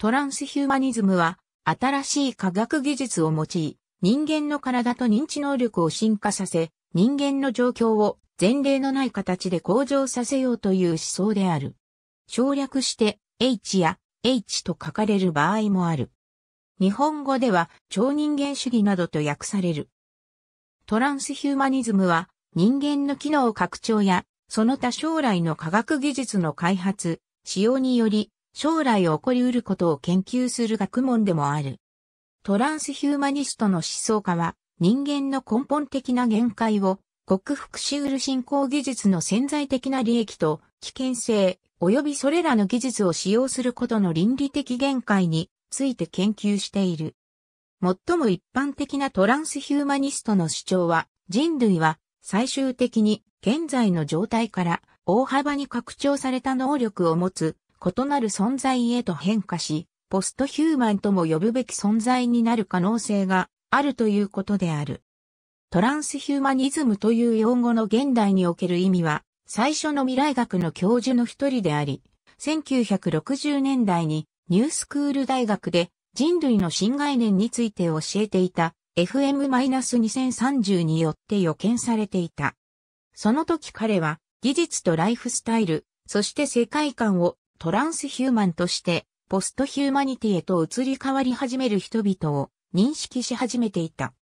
トランスヒューマニズムは、新しい科学技術を用い、人間の体と認知能力を進化させ、人間の状況を前例のない形で向上させようという思想である。省略して H や H と書かれる場合もある。日本語では超人間主義などと訳される。トランスヒューマニズムは人間の機能拡張やその他将来の科学技術の開発、使用により将来起こり得ることを研究する学問でもある。トランスヒューマニストの思想家は、人間の根本的な限界を、克服し得る信仰技術の潜在的な利益と危険性、及びそれらの技術を使用することの倫理的限界について研究している。最も一般的なトランスヒューマニストの主張は、人類は最終的に現在の状態から大幅に拡張された能力を持つ異なる存在へと変化し、ポストヒューマンとも呼ぶべき存在になる可能性があるということである。トランスヒューマニズムという用語の現代における意味は、最初の未来学の教授の一人であり、1960年代にニュースクール大学で人類の新概念について教えていた FM-2030 によって予見されていた。その時彼は技術とライフスタイル、そして世界観をトランスヒューマンとして、ポストヒューマニティへと移り変わり始める人々を認識し始めていた。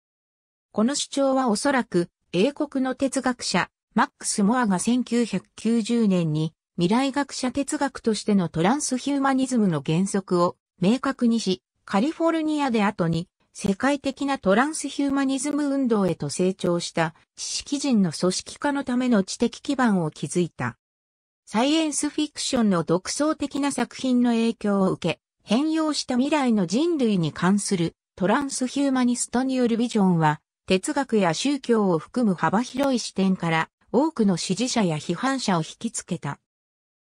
この主張はおそらく、英国の哲学者、マックス・モアが1990年に未来学者哲学としてのトランスヒューマニズムの原則を明確にし、カリフォルニアで後に世界的なトランスヒューマニズム運動へと成長した知識人の組織化のための知的基盤を築いた。サイエンスフィクションの独創的な作品の影響を受け、変容した未来の人類に関するトランスヒューマニストによるビジョンは、哲学や宗教を含む幅広い視点から多くの支持者や批判者を引きつけた。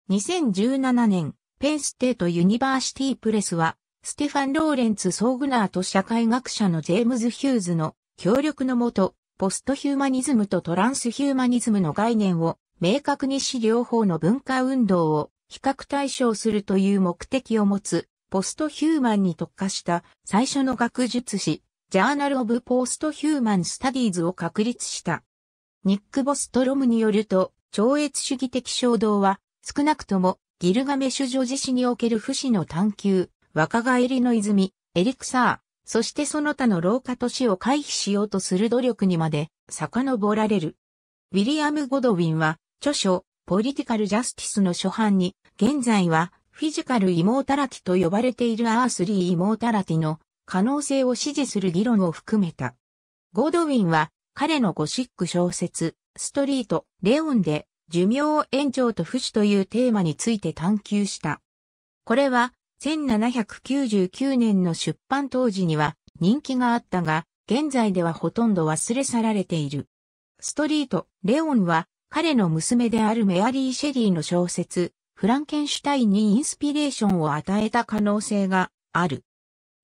2017年、ペンステートユニバーシティプレスは、ステファン・ローレンツ・ソーグナーと社会学者のジェームズ・ヒューズの協力のもと、ポストヒューマニズムとトランスヒューマニズムの概念を明確に死料法の文化運動を比較対象するという目的を持つ、ポストヒューマンに特化した最初の学術誌、ジャーナル・オブ・ポスト・ヒューマン・スタディーズを確立した。ニック・ボストロムによると、超越主義的衝動は、少なくとも、ギルガメシュ女子史における不死の探求、若返りの泉、エリクサー、そしてその他の老化と死を回避しようとする努力にまで、遡られる。ウィリアム・ゴドウィンは、著書、ポリティカルジャスティスの初版に、現在は、フィジカルイモータラティと呼ばれているアースリーイモータラティの可能性を支持する議論を含めた。ゴードウィンは彼のゴシック小説、ストリート、レオンで寿命延長と不死というテーマについて探求した。これは1799年の出版当時には人気があったが、現在ではほとんど忘れ去られている。ストリート、レオンは彼の娘であるメアリー・シェリーの小説、フランケンシュタインにインスピレーションを与えた可能性がある。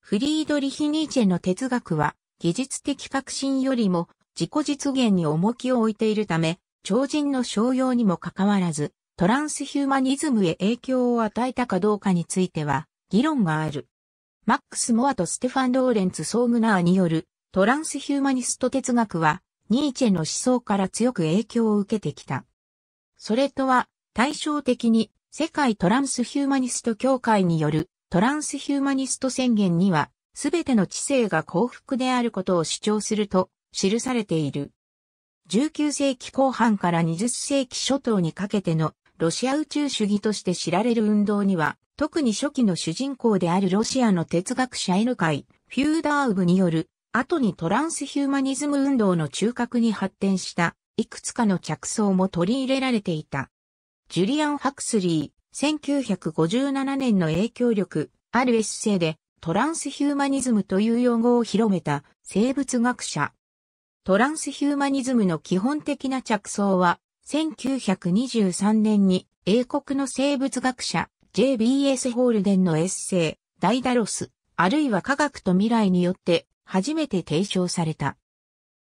フリードリヒ・ニーチェの哲学は、技術的革新よりも自己実現に重きを置いているため、超人の商用にもかかわらず、トランスヒューマニズムへ影響を与えたかどうかについては、議論がある。マックス・モアとステファン・ローレンツ・ソーグナーによるトランスヒューマニスト哲学はニーチェの思想から強く影響を受けてきた。それとは、対照的に、世界トランスヒューマニスト協会によるトランスヒューマニスト宣言には、すべての知性が幸福であることを主張すると記されている。19世紀後半から20世紀初頭にかけてのロシア宇宙主義として知られる運動には、特に初期の主人公であるロシアの哲学者 N 会、フューダーウブによる後にトランスヒューマニズム運動の中核に発展した、いくつかの着想も取り入れられていた。ジュリアン・ハクスリー、1957年の影響力、あるエッセイで、トランスヒューマニズムという用語を広めた生物学者。トランスヒューマニズムの基本的な着想は、1923年に英国の生物学者 J.B.S. ホールデンのエッセイ、ダイダロス、あるいは科学と未来によって初めて提唱された。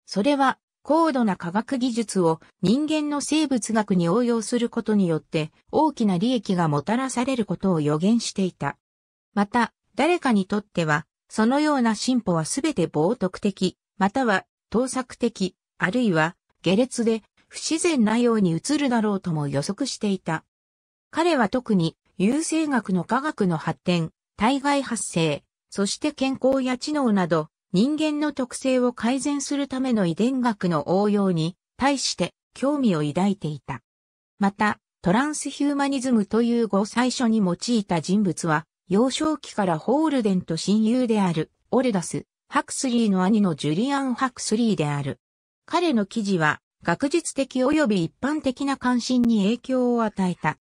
それは高度な科学技術を人間の生物学に応用することによって大きな利益がもたらされることを予言していた。また、誰かにとっては、そのような進歩はすべて冒涜的、または盗作的、あるいは下劣で不自然なように映るだろうとも予測していた。彼は特に優生学の科学の発展、対外発生、そして健康や知能など人間の特性を改善するための遺伝学の応用に対して興味を抱いていた。また、トランスヒューマニズムという語を最初に用いた人物は、幼少期からホールデンと親友であるオルダス・ハクスリーの兄のジュリアン・ハクスリーである。彼の記事は学術的及び一般的な関心に影響を与えた。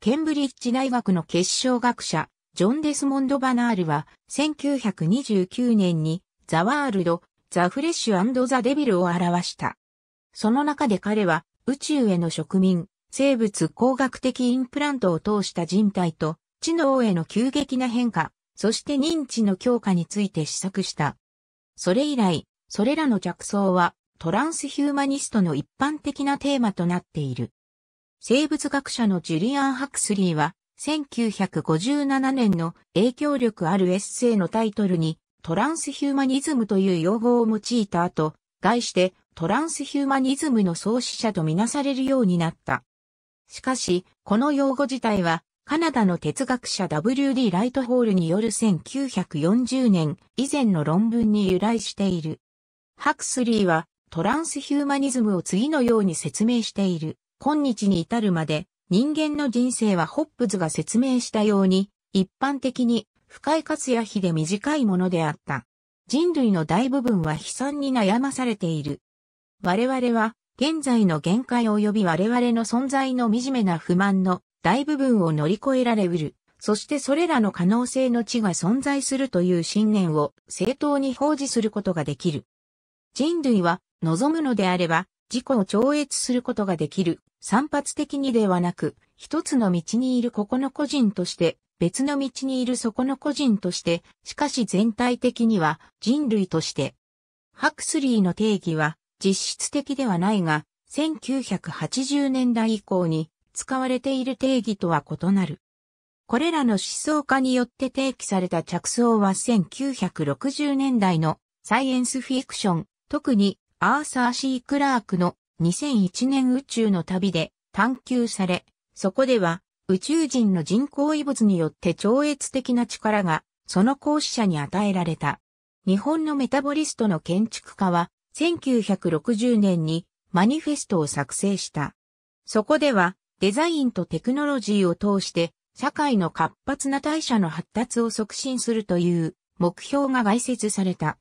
ケンブリッジ大学の結晶学者、ジョン・デスモンド・バナールは1929年にザワールド、ザフレッシュザデビルを表した。その中で彼は宇宙への植民、生物工学的インプラントを通した人体と知能への急激な変化、そして認知の強化について試作した。それ以来、それらの着想はトランスヒューマニストの一般的なテーマとなっている。生物学者のジュリアン・ハクスリーは1957年の影響力あるエッセイのタイトルにトランスヒューマニズムという用語を用いた後、概してトランスヒューマニズムの創始者とみなされるようになった。しかし、この用語自体は、カナダの哲学者 W.D. ライトホールによる1940年以前の論文に由来している。ハクスリーはトランスヒューマニズムを次のように説明している。今日に至るまで人間の人生はホップズが説明したように一般的に深い活や日で短いものであった。人類の大部分は悲惨に悩まされている。我々は、現在の限界及び我々の存在の惨めな不満の大部分を乗り越えられうる。そしてそれらの可能性の地が存在するという信念を正当に奉仕することができる。人類は望むのであれば自己を超越することができる。散発的にではなく、一つの道にいるここの個人として別の道にいるそこの個人として、しかし全体的には人類として。ハクスリーの定義は実質的ではないが、1980年代以降に使われている定義とは異なる。これらの思想家によって提起された着想は1960年代のサイエンスフィクション、特にアーサー・シー・クラークの2001年宇宙の旅で探求され、そこでは宇宙人の人工異物によって超越的な力が、その行使者に与えられた。日本のメタボリストの建築家は、1960年にマニフェストを作成した。そこでは、デザインとテクノロジーを通して、社会の活発な代謝の発達を促進するという目標が外説された。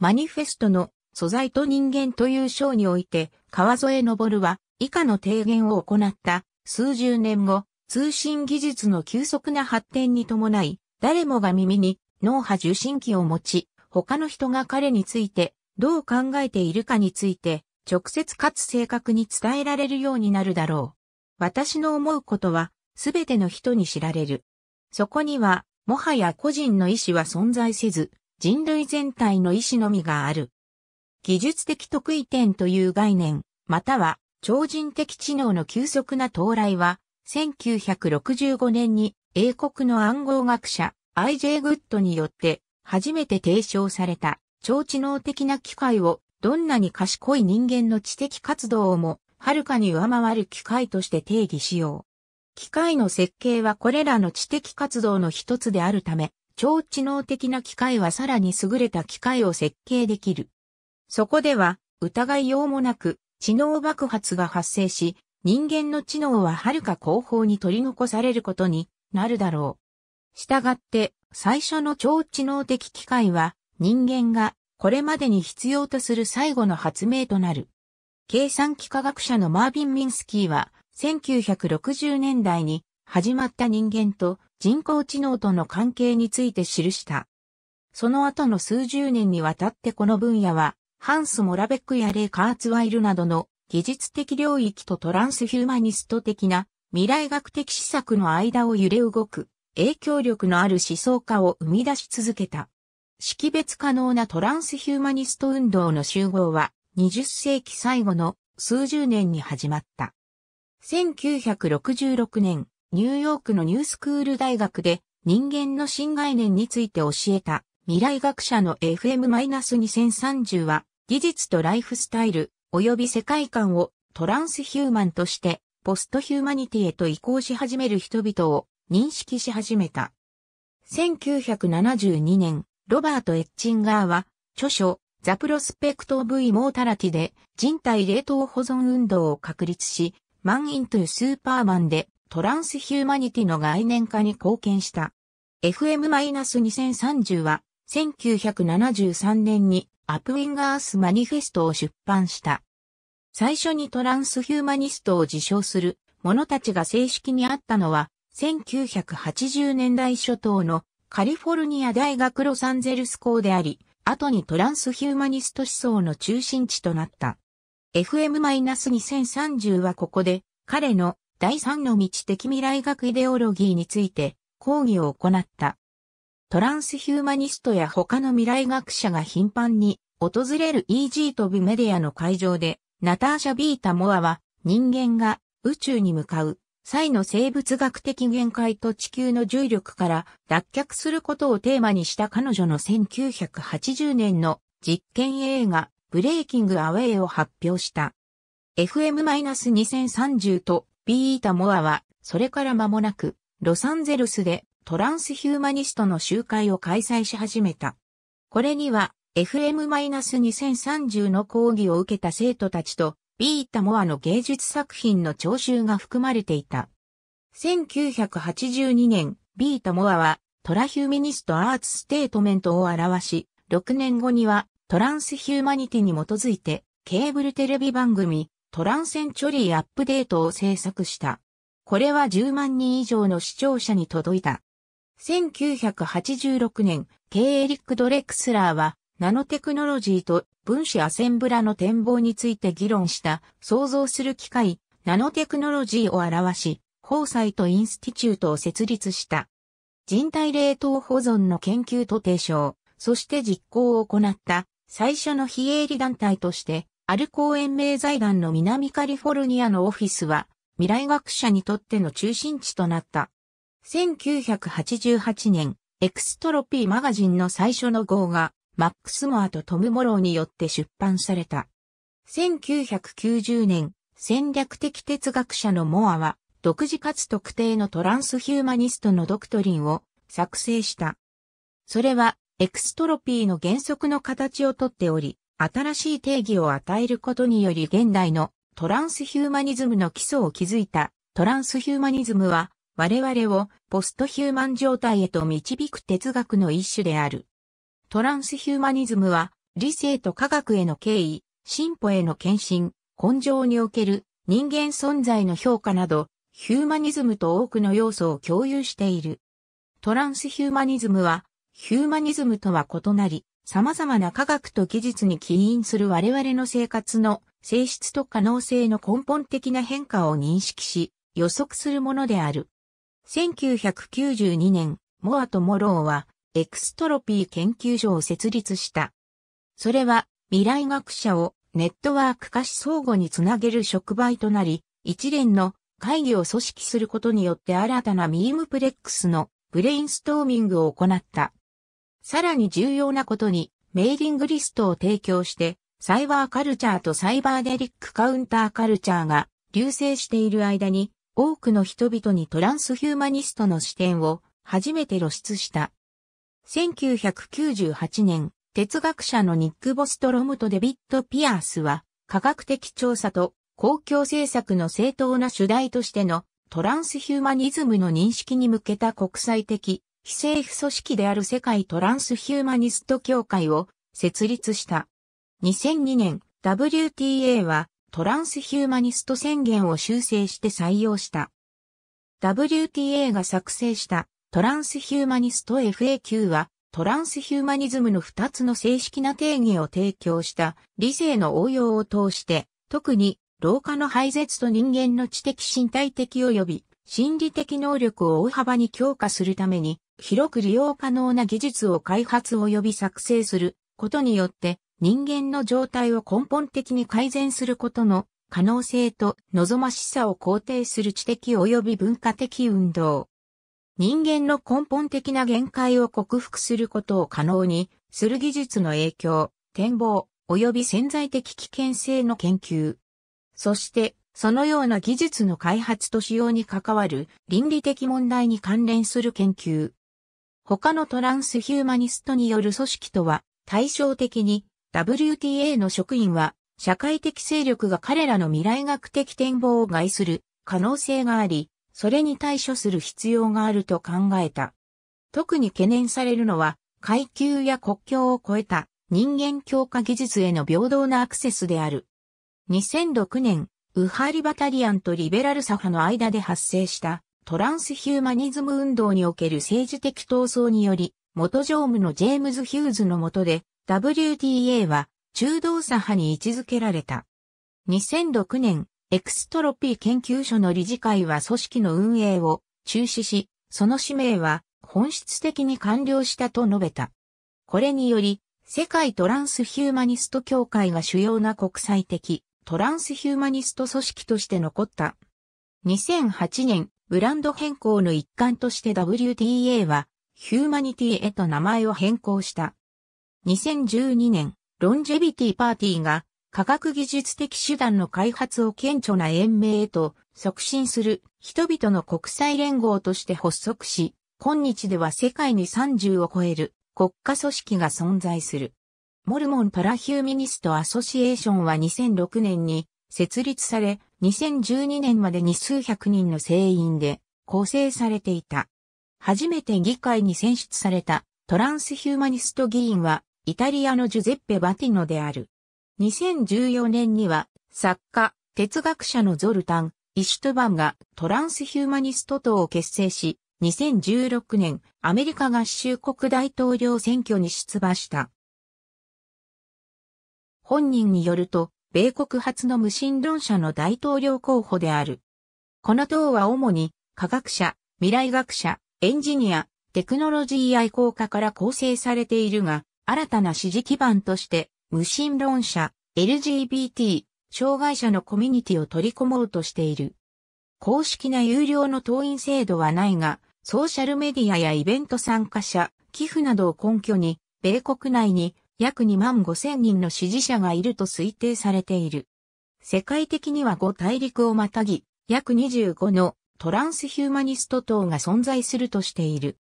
マニフェストの素材と人間という章において、川添昇は以下の提言を行った数十年後、通信技術の急速な発展に伴い、誰もが耳に脳波受信機を持ち、他の人が彼についてどう考えているかについて直接かつ正確に伝えられるようになるだろう。私の思うことはすべての人に知られる。そこにはもはや個人の意思は存在せず、人類全体の意思のみがある。技術的特異点という概念、または超人的知能の急速な到来は1965年に英国の暗号学者 I.J. グッドによって初めて提唱された超知能的な機械をどんなに賢い人間の知的活動をもはるかに上回る機械として定義しよう。機械の設計はこれらの知的活動の一つであるため、超知能的な機械はさらに優れた機械を設計できる。そこでは疑いようもなく知能爆発が発生し、人間の知能ははるか後方に取り残されることになるだろう。したがって、最初の超知能的機械は、人間がこれまでに必要とする最後の発明となる。計算機科学者のマービン・ミンスキーは、1960年代に始まった人間と人工知能との関係について記した。その後の数十年にわたってこの分野は、ハンス・モラベックやレイ・カーツワイルなどの技術的領域とトランスヒューマニスト的な未来学的施策の間を揺れ動く影響力のある思想家を生み出し続けた。識別可能なトランスヒューマニスト運動の集合は20世紀最後の数十年に始まった。1966年、ニューヨークのニュースクール大学で人間の新概念について教えた未来学者の FM-2030 は技術とライフスタイル、及び世界観をトランスヒューマンとしてポストヒューマニティへと移行し始める人々を認識し始めた。1972年、ロバート・エッチンガーは著書ザプロスペクト・ブ・イモータラティで人体冷凍保存運動を確立し、マン・イン・トゥ・スーパーマンでトランスヒューマニティの概念化に貢献した。FM-2030 は1973年にアプウィンガースマニフェストを出版した。最初にトランスヒューマニストを自称する者たちが正式にあったのは、1980年代初頭のカリフォルニア大学ロサンゼルス校であり、後にトランスヒューマニスト思想の中心地となった。FM-2030 はここで、彼の第三の道的未来学イデオロギーについて講義を行った。トランスヒューマニストや他の未来学者が頻繁に訪れる EG と B メディアの会場で、ナターシャ・ビータ・モアは人間が宇宙に向かう際の生物学的限界と地球の重力から脱却することをテーマにした彼女の1980年の実験映画ブレイキング・アウェイを発表した。FM-2030 とビータ・モアはそれから間もなくロサンゼルスでトランスヒューマニストの集会を開催し始めた。これには FM-2030 の講義を受けた生徒たちとビータ・モアの芸術作品の聴衆が含まれていた。1982年、ビータ・モアはトラヒューミニスト・アーツ・ステートメントを表し、6年後にはトランスヒューマニティに基づいてケーブルテレビ番組トランセンチョリーアップデートを制作した。これは10万人以上の視聴者に届いた。1986年、経営エリック・ドレクスラーは、ナノテクノロジーと分子アセンブラの展望について議論した創造する機械、ナノテクノロジーを表し、ホーサイト・インスティチュートを設立した。人体冷凍保存の研究と提唱、そして実行を行った最初の非営利団体として、アルコー延命財団の南カリフォルニアのオフィスは、未来学者にとっての中心地となった。1988年、エクストロピーマガジンの最初の号が、マックスモアとトム・モローによって出版された。1990年、戦略的哲学者のモアは、独自かつ特定のトランスヒューマニストのドクトリンを作成した。それは、エクストロピーの原則の形をとっており、新しい定義を与えることにより現代のトランスヒューマニズムの基礎を築いた。トランスヒューマニズムは、我々をポストヒューマン状態へと導く哲学の一種である。トランスヒューマニズムは、理性と科学への敬意、進歩への献身、根性における人間存在の評価など、ヒューマニズムと多くの要素を共有している。トランスヒューマニズムは、ヒューマニズムとは異なり、様々な科学と技術に起因する我々の生活の性質と可能性の根本的な変化を認識し、予測するものである。1992年、モアとモローは、エクストロピー研究所を設立した。それは、未来学者をネットワーク化し相互につなげる触媒となり、一連の会議を組織することによって新たなミームプレックスのブレインストーミングを行った。さらに重要なことに、メーリングリストを提供して、サイバーカルチャーとサイバーデリックカウンターカルチャーが流星している間に、多くの人々にトランスヒューマニストの視点を初めて露出した。1998年、哲学者のニック・ボストロムとデビッド・ピアースは、科学的調査と公共政策の正当な主題としてのトランスヒューマニズムの認識に向けた国際的非政府組織である世界トランスヒューマニスト協会を設立した。2002年 WTA はトランスヒューマニスト宣言を修正して採用した。WTA が作成したトランスヒューマニスト FAQ はトランスヒューマニズムの2つの正式な定義を提供した理性の応用を通して特に老化の廃絶と人間の知的身体的及び心理的能力を大幅に強化するために広く利用可能な技術を開発及び作成することによって人間の状態を根本的に改善することの可能性と望ましさを肯定する知的及び文化的運動。人間の根本的な限界を克服することを可能にする技術の影響、展望、及び潜在的危険性の研究。そして、そのような技術の開発と使用に関わる倫理的問題に関連する研究。他のトランスヒューマニストによる組織とは対照的に WTA の職員は、社会的勢力が彼らの未来学的展望を害する可能性があり、それに対処する必要があると考えた。特に懸念されるのは、階級や国境を超えた人間強化技術への平等なアクセスである。2006年、ウハリバタリアンとリベラル左派の間で発生したトランスヒューマニズム運動における政治的闘争により、元常務のジェームズ・ヒューズの下で WTA は中道左派に位置づけられた。2006年、エクストロピー研究所の理事会は組織の運営を中止し、その使命は本質的に完了したと述べた。これにより、世界トランスヒューマニスト協会が主要な国際的トランスヒューマニスト組織として残った。2008年、ブランド変更の一環として WTA はヒューマニティへと名前を変更した。2012年、ロンジェビティパーティーが科学技術的手段の開発を顕著な延命へと促進する人々の国際連合として発足し、今日では世界に30を超える国家組織が存在する。モルモンパラヒューミニストアソシエーションは2006年に設立され、2012年までに数百人の成員で構成されていた。初めて議会に選出されたトランスヒューマニスト議員はイタリアのジュゼッペ・バティノである。2014年には、作家、哲学者のゾルタン、イシュトゥバンがトランスヒューマニスト党を結成し、2016年、アメリカ合衆国大統領選挙に出馬した。本人によると、米国初の無神論者の大統領候補である。この党は主に、科学者、未来学者、エンジニア、テクノロジー愛好家から構成されているが、新たな支持基盤として、無神論者、LGBT、障害者のコミュニティを取り込もうとしている。公式な有料の党員制度はないが、ソーシャルメディアやイベント参加者、寄付などを根拠に、米国内に約2万5千人の支持者がいると推定されている。世界的には5大陸をまたぎ、約25のトランスヒューマニスト等が存在するとしている。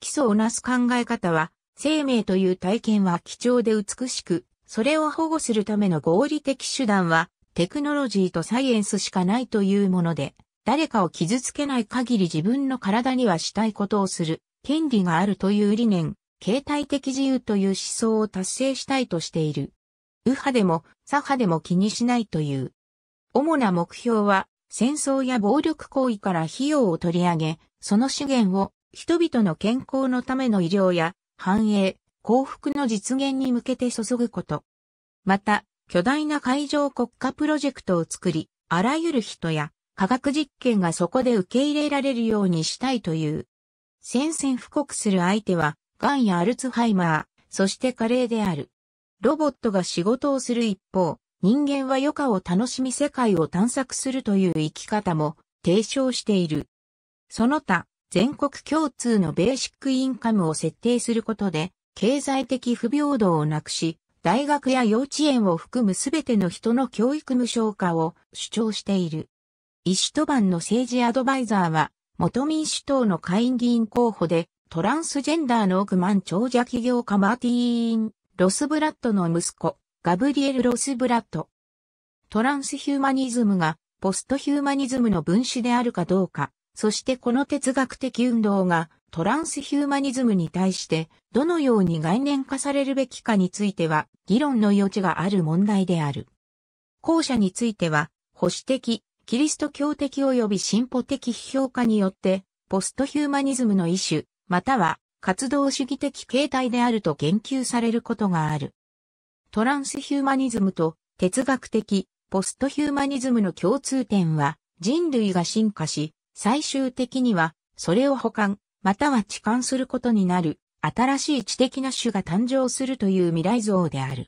基礎をなす考え方は、生命という体験は貴重で美しく、それを保護するための合理的手段は、テクノロジーとサイエンスしかないというもので、誰かを傷つけない限り自分の体にはしたいことをする、権利があるという理念、形態的自由という思想を達成したいとしている。右派でも左派でも気にしないという。主な目標は、戦争や暴力行為から費用を取り上げ、その資源を人々の健康のための医療や繁栄、幸福の実現に向けて注ぐこと。また、巨大な海上国家プロジェクトを作り、あらゆる人や科学実験がそこで受け入れられるようにしたいという。宣戦布告する相手は、ガンやアルツハイマー、そして加齢である。ロボットが仕事をする一方、人間は余暇を楽しみ世界を探索するという生き方も提唱している。その他、全国共通のベーシックインカムを設定することで、経済的不平等をなくし、大学や幼稚園を含むすべての人の教育無償化を主張している。石と番の政治アドバイザーは、元民主党の下院議員候補で、トランスジェンダーの億万長者企業家マーティーン・ロスブラッドの息子、ガブリエル・ロスブラッド。トランスヒューマニズムが、ポストヒューマニズムの分子であるかどうか、そしてこの哲学的運動がトランスヒューマニズムに対してどのように概念化されるべきかについては議論の余地がある問題である。後者については保守的、キリスト教的及び進歩的批評家によってポストヒューマニズムの一種、または活動主義的形態であると言及されることがある。トランスヒューマニズムと哲学的ポストヒューマニズムの共通点は人類が進化し最終的には、それを保管、または置換することになる、新しい知的な種が誕生するという未来像である。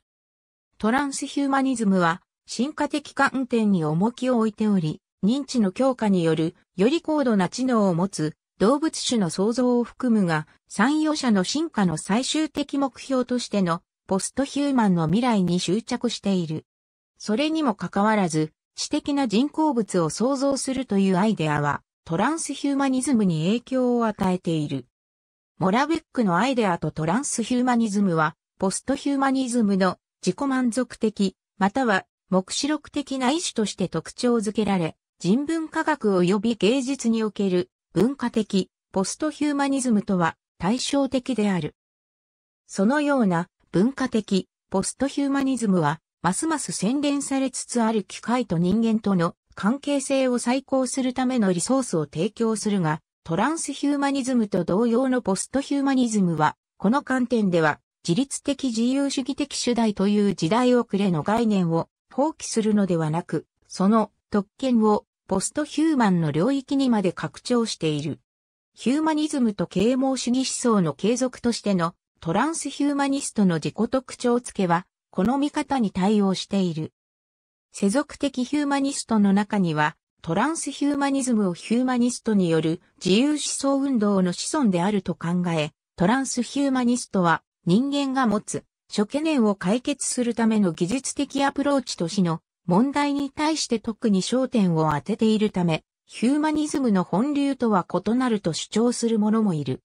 トランスヒューマニズムは、進化的観点に重きを置いており、認知の強化による、より高度な知能を持つ、動物種の創造を含むが、産業者の進化の最終的目標としての、ポストヒューマンの未来に執着している。それにもかかわらず、知的な人工物を創造するというアイデアは、トランスヒューマニズムに影響を与えている。モラベックのアイデアとトランスヒューマニズムは、ポストヒューマニズムの自己満足的、または目視録的な意思として特徴づけられ、人文科学及び芸術における文化的、ポストヒューマニズムとは対照的である。そのような文化的、ポストヒューマニズムは、ますます洗練されつつある機械と人間との関係性を再考するためのリソースを提供するが、トランスヒューマニズムと同様のポストヒューマニズムは、この観点では、自律的自由主義的主題という時代遅れの概念を放棄するのではなく、その特権をポストヒューマンの領域にまで拡張している。ヒューマニズムと啓蒙主義思想の継続としてのトランスヒューマニストの自己特徴付けは、この見方に対応している。世俗的ヒューマニストの中には、トランスヒューマニズムをヒューマニストによる自由思想運動の子孫であると考え、トランスヒューマニストは人間が持つ諸懸念を解決するための技術的アプローチとしの問題に対して特に焦点を当てているため、ヒューマニズムの本流とは異なると主張する者もいる。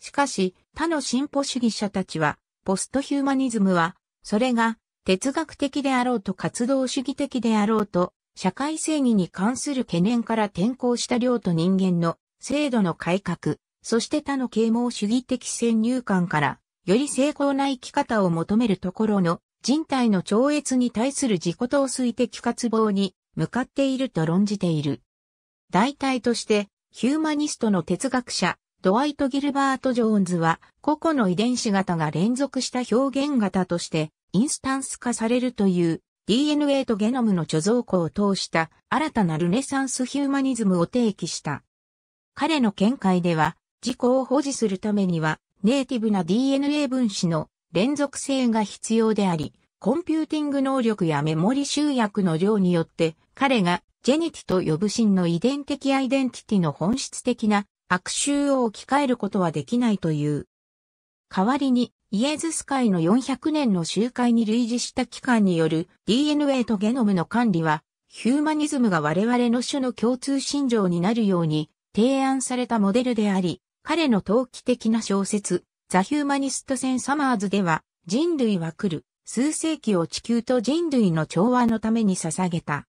しかし、他の進歩主義者たちは、ポストヒューマニズムは、それが哲学的であろうと活動主義的であろうと、社会正義に関する懸念から転向した領と人間の制度の改革、そして他の啓蒙主義的先入観から、より成功な生き方を求めるところの人体の超越に対する自己陶酔的渇望に向かっていると論じている。代替として、ヒューマニストの哲学者、ドワイト・ギルバート・ジョーンズは、個々の遺伝子型が連続した表現型として、インスタンス化されるという DNA とゲノムの貯蔵庫を通した新たなルネサンスヒューマニズムを提起した。彼の見解では、自己を保持するためには、ネイティブな DNA 分子の連続性が必要であり、コンピューティング能力やメモリ集約の量によって、彼がジェニティと呼ぶ真の遺伝的アイデンティティの本質的な悪臭を置き換えることはできないという。代わりに、イエズス会の400年の集会に類似した機関による DNA とゲノムの管理は、ヒューマニズムが我々の種の共通信条になるように提案されたモデルであり、彼の陶器的な小説、ザ・ヒューマニスト・セン・サマーズでは、人類は来る、数世紀を地球と人類の調和のために捧げた。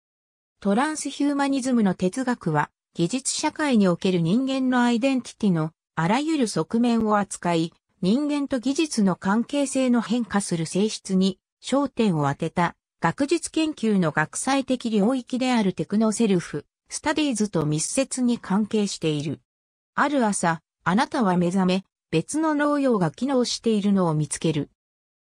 トランスヒューマニズムの哲学は、技術社会における人間のアイデンティティのあらゆる側面を扱い、人間と技術の関係性の変化する性質に焦点を当てた学術研究の学際的領域であるテクノセルフ、スタディーズと密接に関係している。ある朝、あなたは目覚め、別の農用が機能しているのを見つける。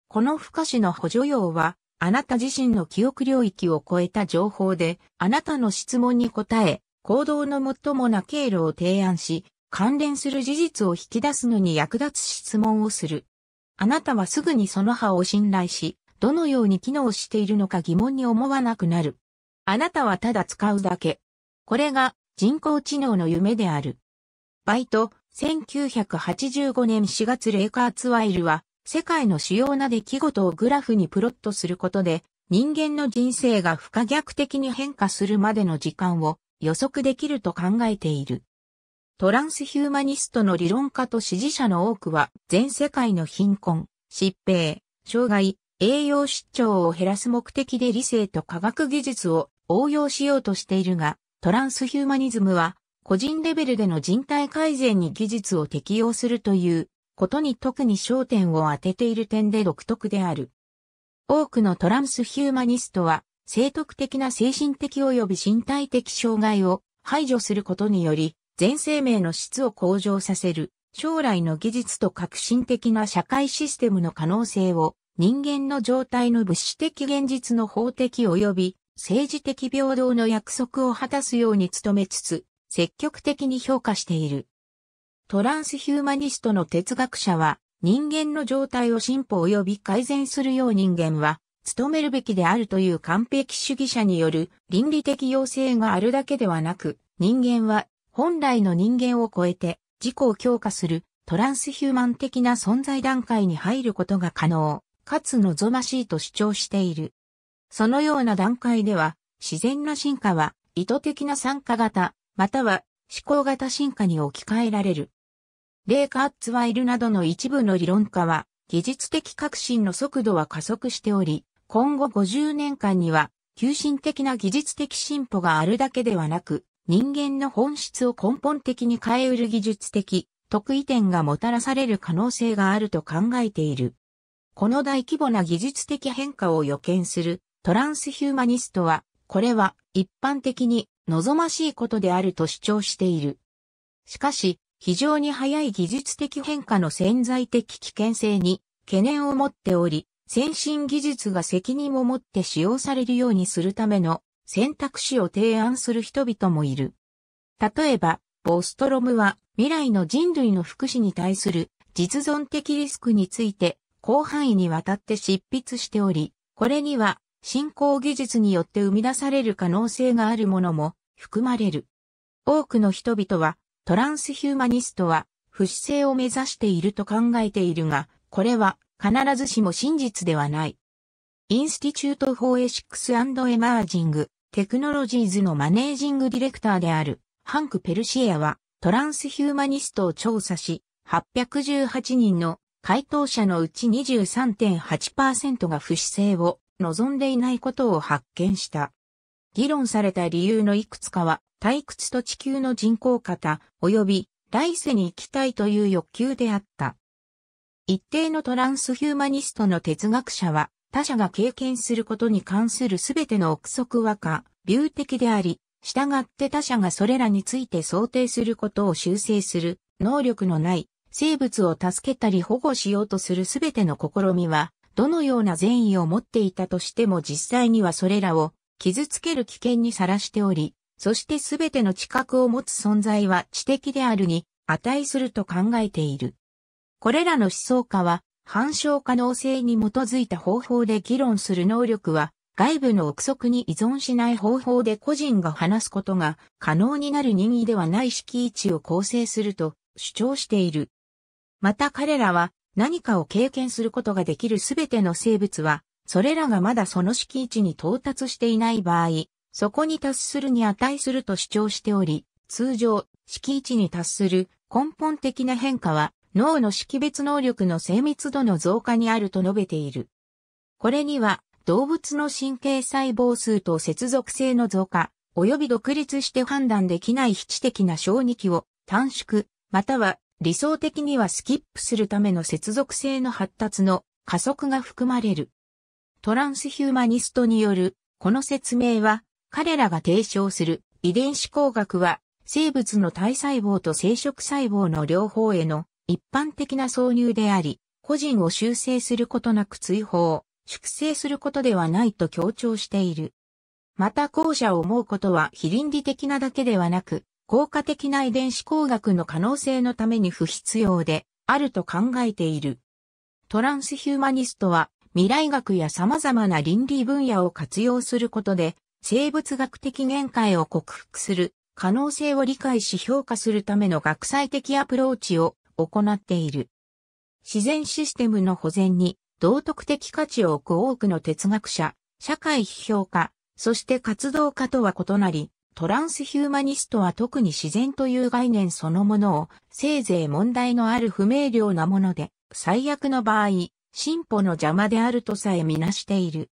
この不可視の補助用は、あなた自身の記憶領域を超えた情報で、あなたの質問に答え、行動の最もな経路を提案し、関連する事実を引き出すのに役立つ質問をする。あなたはすぐにその歯を信頼し、どのように機能しているのか疑問に思わなくなる。あなたはただ使うだけ。これが人工知能の夢である。バイト、1985年4月レイカーツワイルは、世界の主要な出来事をグラフにプロットすることで、人間の人生が不可逆的に変化するまでの時間を予測できると考えている。トランスヒューマニストの理論家と支持者の多くは、全世界の貧困、疾病、障害、栄養失調を減らす目的で理性と科学技術を応用しようとしているが、トランスヒューマニズムは、個人レベルでの人体改善に技術を適用するということに特に焦点を当てている点で独特である。多くのトランスヒューマニストは、生徒的な精神的及び身体的障害を排除することにより、全生命の質を向上させる、将来の技術と革新的な社会システムの可能性を、人間の状態の物質的現実の法的及び政治的平等の約束を果たすように努めつつ、積極的に評価している。トランスヒューマニストの哲学者は、人間の状態を進歩及び改善するよう人間は、努めるべきであるという完璧主義者による倫理的要請があるだけではなく、人間は本来の人間を超えて自己を強化するトランスヒューマン的な存在段階に入ることが可能、かつ望ましいと主張している。そのような段階では、自然な進化は意図的な参加型、または思考型進化に置き換えられる。レイ・カーツワイルなどの一部の理論家は、技術的革新の速度は加速しており、今後50年間には、急進的な技術的進歩があるだけではなく、人間の本質を根本的に変えうる技術的、特異点がもたらされる可能性があると考えている。この大規模な技術的変化を予見するトランスヒューマニストは、これは一般的に望ましいことであると主張している。しかし、非常に早い技術的変化の潜在的危険性に懸念を持っており、先進技術が責任を持って使用されるようにするための選択肢を提案する人々もいる。例えば、ボストロムは未来の人類の福祉に対する実存的リスクについて広範囲にわたって執筆しており、これには新興技術によって生み出される可能性があるものも含まれる。多くの人々はトランスヒューマニストは不死性を目指していると考えているが、これは必ずしも真実ではない。インスティチュート・フォー・エシックス・エマージング、テクノロジーズのマネージングディレクターであるハンク・ペルシエアはトランスヒューマニストを調査し、818人の回答者のうち23.8%が不死性を望んでいないことを発見した。議論された理由のいくつかは、退屈と地球の人口型、及び来世に行きたいという欲求であった。一定のトランスヒューマニストの哲学者は、他者が経験することに関するすべての憶測は可、流的であり、従って他者がそれらについて想定することを修正する能力のない生物を助けたり保護しようとするすべての試みは、どのような善意を持っていたとしても実際にはそれらを傷つける危険にさらしており、そしてすべての知覚を持つ存在は知的であるに値すると考えている。これらの思想家は反証可能性に基づいた方法で議論する能力は、外部の憶測に依存しない方法で個人が話すことが可能になる任意ではない式位置を構成すると主張している。また彼らは何かを経験することができるすべての生物は、それらがまだその式位置に到達していない場合、そこに達するに値すると主張しており、通常、式位置に達する根本的な変化は脳の識別能力の精密度の増加にあると述べている。これには、動物の神経細胞数と接続性の増加、及び独立して判断できない非知的な小児期を短縮、または理想的にはスキップするための接続性の発達の加速が含まれる。トランスヒューマニストによるこの説明は彼らが提唱する遺伝子工学は生物の体細胞と生殖細胞の両方への一般的な挿入であり、個人を修正することなく追放、粛清することではないと強調している。また後者を思うことは非倫理的なだけではなく、効果的な遺伝子工学の可能性のために不必要であると考えている。トランスヒューマニストは未来学や様々な倫理分野を活用することで生物学的限界を克服する可能性を理解し評価するための学際的アプローチを行っている。自然システムの保全に道徳的価値を置く多くの哲学者、社会批評家、そして活動家とは異なり、トランスヒューマニストは特に自然という概念そのものを、せいぜい問題のある不明瞭なもので、最悪の場合、進歩の邪魔であるとさえみなしている。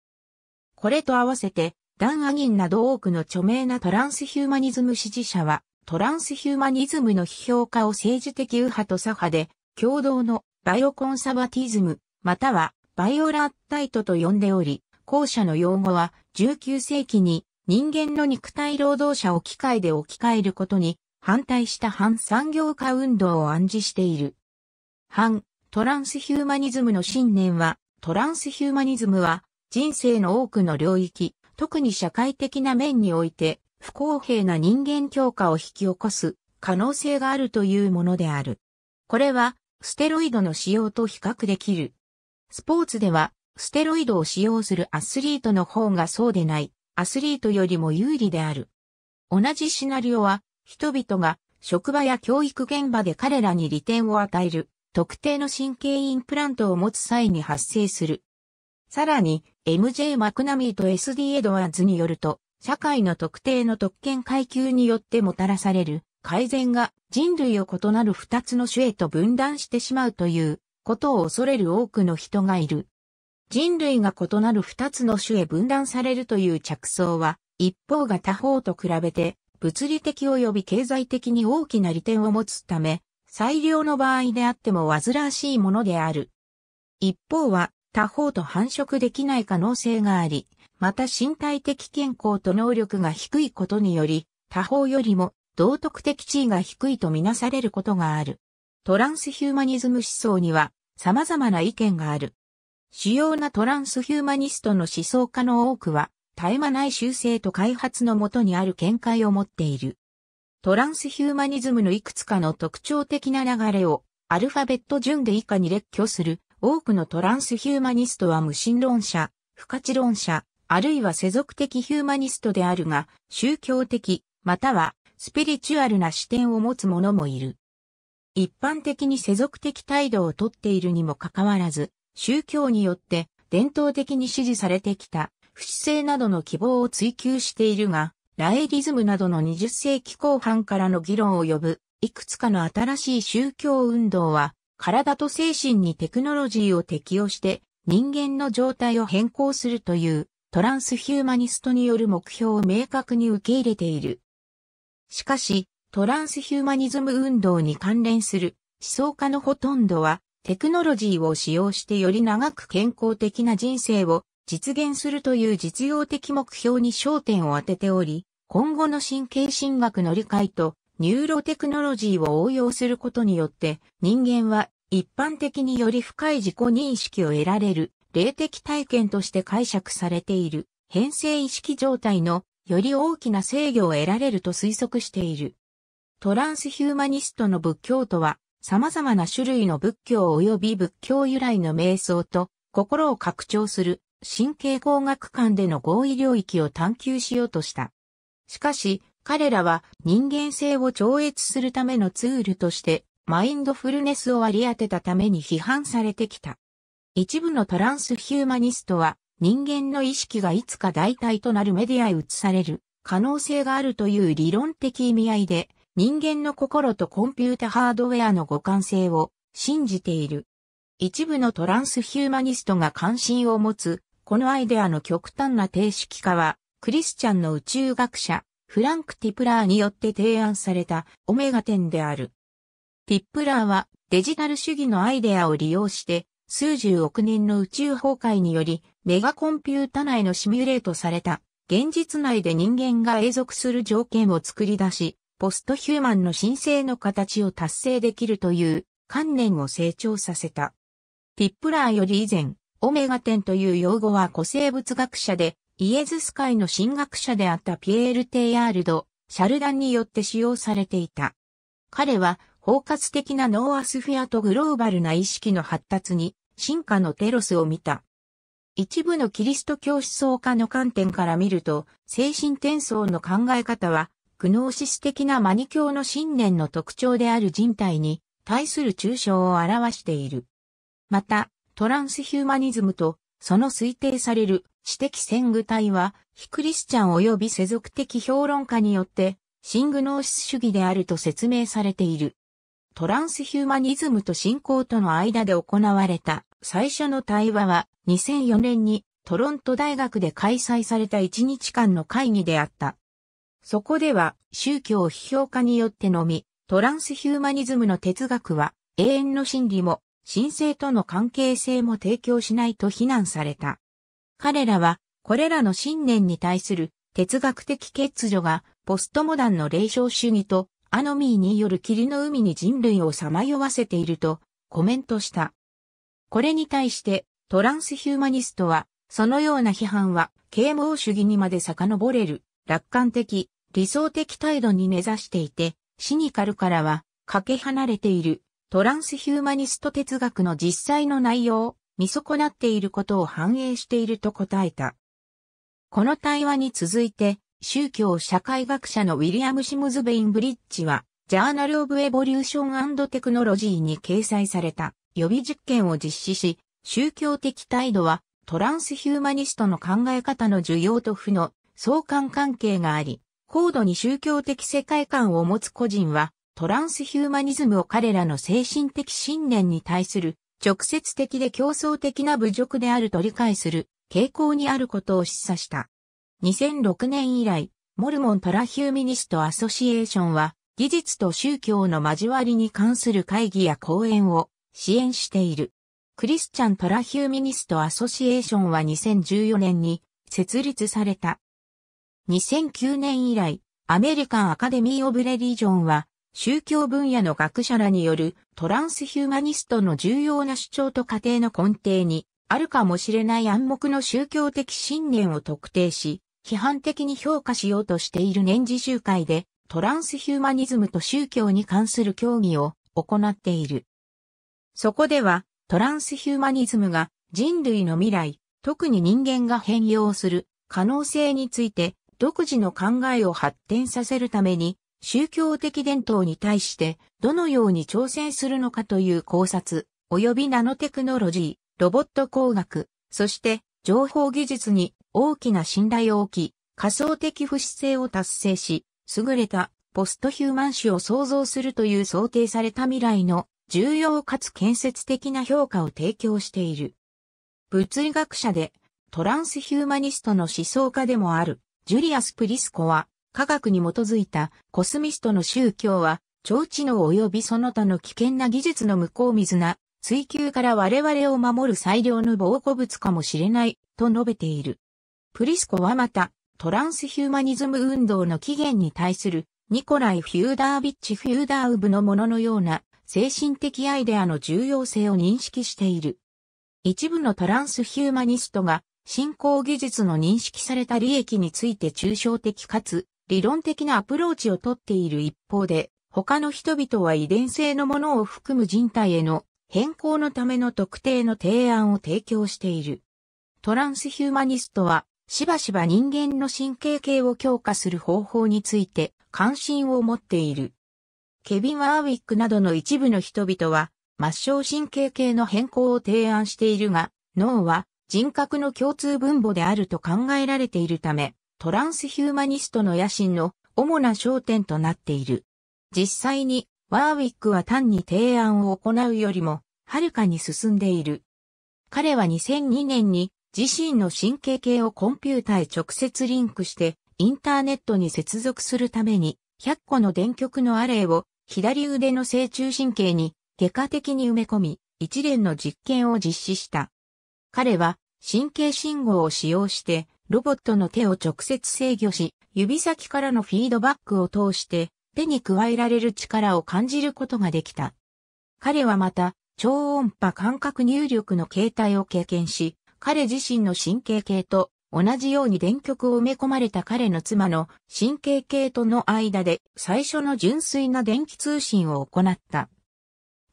これと合わせて、ダン・アギンなど多くの著名なトランスヒューマニズム支持者は、トランスヒューマニズムの批評家を政治的右派と左派で、共同のバイオコンサバティズム、またはバイオラッタイトと呼んでおり、後者の用語は19世紀に人間の肉体労働者を機械で置き換えることに反対した反産業化運動を暗示している。反トランスヒューマニズムの信念は、トランスヒューマニズムは人生の多くの領域、特に社会的な面において不公平な人間強化を引き起こす可能性があるというものである。これは、ステロイドの使用と比較できる。スポーツでは、ステロイドを使用するアスリートの方がそうでない、アスリートよりも有利である。同じシナリオは、人々が職場や教育現場で彼らに利点を与える、特定の神経インプラントを持つ際に発生する。さらに、MJ マクナミーと SD エドワーズによると、社会の特定の特権階級によってもたらされる改善が人類を異なる二つの種へと分断してしまうということを恐れる多くの人がいる。人類が異なる二つの種へ分断されるという着想は、一方が他方と比べて、物理的及び経済的に大きな利点を持つため、最良の場合であっても煩わしいものである。一方は他方と繁殖できない可能性があり、また身体的健康と能力が低いことにより、他方よりも道徳的地位が低いとみなされることがある。トランスヒューマニズム思想には様々な意見がある。主要なトランスヒューマニストの思想家の多くは、絶え間ない修正と開発のもとにある見解を持っている。トランスヒューマニズムのいくつかの特徴的な流れをアルファベット順で以下に列挙する多くのトランスヒューマニストは無神論者、不可知論者、あるいは世俗的ヒューマニストであるが、宗教的、またはスピリチュアルな視点を持つ者もいる。一般的に世俗的態度をとっているにもかかわらず、宗教によって伝統的に支持されてきた不死性などの希望を追求しているが、ラエリズムなどの20世紀後半からの議論を呼ぶ、いくつかの新しい宗教運動は、体と精神にテクノロジーを適用して人間の状態を変更するというトランスヒューマニストによる目標を明確に受け入れている。しかし、トランスヒューマニズム運動に関連する思想家のほとんどは、テクノロジーを使用してより長く健康的な人生を実現するという実用的目標に焦点を当てており、今後の神経神学の理解とニューロテクノロジーを応用することによって人間は一般的により深い自己認識を得られる霊的体験として解釈されている変性意識状態のより大きな制御を得られると推測している。トランスヒューマニストの仏教徒は様々な種類の仏教及び仏教由来の瞑想と心を拡張する神経工学間での合意領域を探求しようとした。しかし彼らは人間性を超越するためのツールとしてマインドフルネスを割り当てたために批判されてきた。一部のトランスヒューマニストは、人間の意識がいつか代替となるメディアへ移される可能性があるという理論的意味合いで、人間の心とコンピュータハードウェアの互換性を信じている。一部のトランスヒューマニストが関心を持つ、このアイデアの極端な定式化は、クリスチャンの宇宙学者、フランク・ティプラーによって提案されたオメガ点である。ティップラーはデジタル主義のアイデアを利用して数十億年の宇宙崩壊により、メガコンピュータ内のシミュレートされた、現実内で人間が永続する条件を作り出し、ポストヒューマンの申請の形を達成できるという観念を成長させた。ピップラーより以前、オメガ10という用語は古生物学者で、イエズス会の神学者であったピエール・テイアールド、シャルダンによって使用されていた。彼は包括的なノーアスフィアとグローバルな意識の発達に進化のテロスを見た。一部のキリスト教思想家の観点から見ると、精神転送の考え方は、グノーシス的なマニ教の信念の特徴である人体に対する抽象を表している。また、トランスヒューマニズムと、その推定される知的戦具体は、非クリスチャン及び世俗的評論家によって、シングノーシス主義であると説明されている。トランスヒューマニズムと信仰との間で行われた最初の対話は2004年にトロント大学で開催された1日間の会議であった。そこでは宗教批評家によってのみ、トランスヒューマニズムの哲学は永遠の真理も神聖との関係性も提供しないと非難された。彼らはこれらの信念に対する哲学的欠如がポストモダンの霊障主義とアノミーによる霧の海に人類をさまよわせているとコメントした。これに対してトランスヒューマニストは、そのような批判は啓蒙主義にまで遡れる楽観的、理想的態度に根ざしていて、シニカルからはかけ離れているトランスヒューマニスト哲学の実際の内容を見損なっていることを反映していると答えた。この対話に続いて、宗教社会学者のウィリアム・シムズ・ベインブリッジは、ジャーナル・オブ・エボリューション・テクノロジーに掲載された予備実験を実施し、宗教的態度はトランスヒューマニストの考え方の需要と負の相関関係があり、高度に宗教的世界観を持つ個人は、トランスヒューマニズムを彼らの精神的信念に対する直接的で競争的な侮辱であると理解する傾向にあることを示唆した。2006年以来、モルモン・パラヒューミニスト・アソシエーションは、技術と宗教の交わりに関する会議や講演を支援している。クリスチャン・パラヒューミニスト・アソシエーションは2014年に設立された。2009年以来、アメリカン・アカデミー・オブ・レリジョンは、宗教分野の学者らによるトランスヒューマニストの重要な主張と過程の根底に、あるかもしれない暗黙の宗教的信念を特定し、批判的に評価しようとしている年次集会で、トランスヒューマニズムと宗教に関する協議を行っている。そこでは、トランスヒューマニズムが人類の未来、特に人間が変容する可能性について独自の考えを発展させるために宗教的伝統に対してどのように挑戦するのかという考察、及びナノテクノロジー、ロボット工学、そして情報技術に大きな信頼を置き、仮想的不死性を達成し、優れたポストヒューマン種を創造するという想定された未来の重要かつ建設的な評価を提供している。物理学者でトランスヒューマニストの思想家でもあるジュリアス・プリスコは科学に基づいたコスミストの宗教は超知能及びその他の危険な技術の向こう水な追求から我々を守る最良の防護物かもしれないと述べている。プリスコはまた、トランスヒューマニズム運動の起源に対する、ニコライ・フューダービッチ・フューダーウブのもののような、精神的アイデアの重要性を認識している。一部のトランスヒューマニストが、信仰技術の認識された利益について抽象的かつ理論的なアプローチをとっている一方で、他の人々は遺伝性のものを含む人体への変更のための特定の提案を提供している。トランスヒューマニストはしばしば人間の神経系を強化する方法について関心を持っている。ケビン・ワーウィックなどの一部の人々は、末梢神経系の変更を提案しているが、脳は人格の共通分母であると考えられているため、トランスヒューマニストの野心の主な焦点となっている。実際に、ワーウィックは単に提案を行うよりも、はるかに進んでいる。彼は2002年に自身の神経系をコンピュータへ直接リンクしてインターネットに接続するために100個の電極のアレイを左腕の正中神経に外科的に埋め込み一連の実験を実施した。彼は神経信号を使用してロボットの手を直接制御し指先からのフィードバックを通して手に加えられる力を感じることができた。彼はまた超音波感覚入力の形態を経験し、彼自身の神経系と同じように電極を埋め込まれた彼の妻の神経系との間で最初の純粋な電気通信を行った。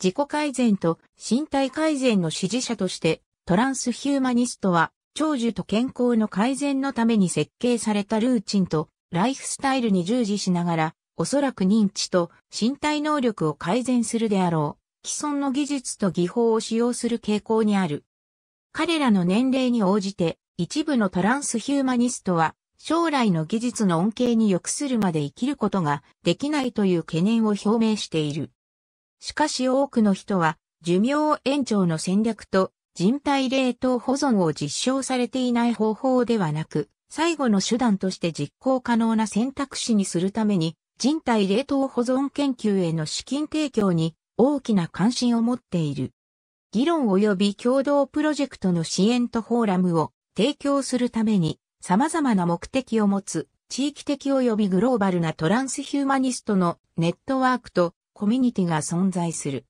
自己改善と身体改善の支持者としてトランスヒューマニストは長寿と健康の改善のために設計されたルーチンとライフスタイルに従事しながらおそらく認知と身体能力を改善するであろう。既存の技術と技法を使用する傾向にある。彼らの年齢に応じて、一部のトランスヒューマニストは、将来の技術の恩恵に良くするまで生きることができないという懸念を表明している。しかし多くの人は、寿命延長の戦略と人体冷凍保存を実証されていない方法ではなく、最後の手段として実行可能な選択肢にするために、人体冷凍保存研究への資金提供に大きな関心を持っている。議論及び共同プロジェクトの支援とフォーラムを提供するために様々な目的を持つ地域的及びグローバルなトランスヒューマニストのネットワークとコミュニティが存在する。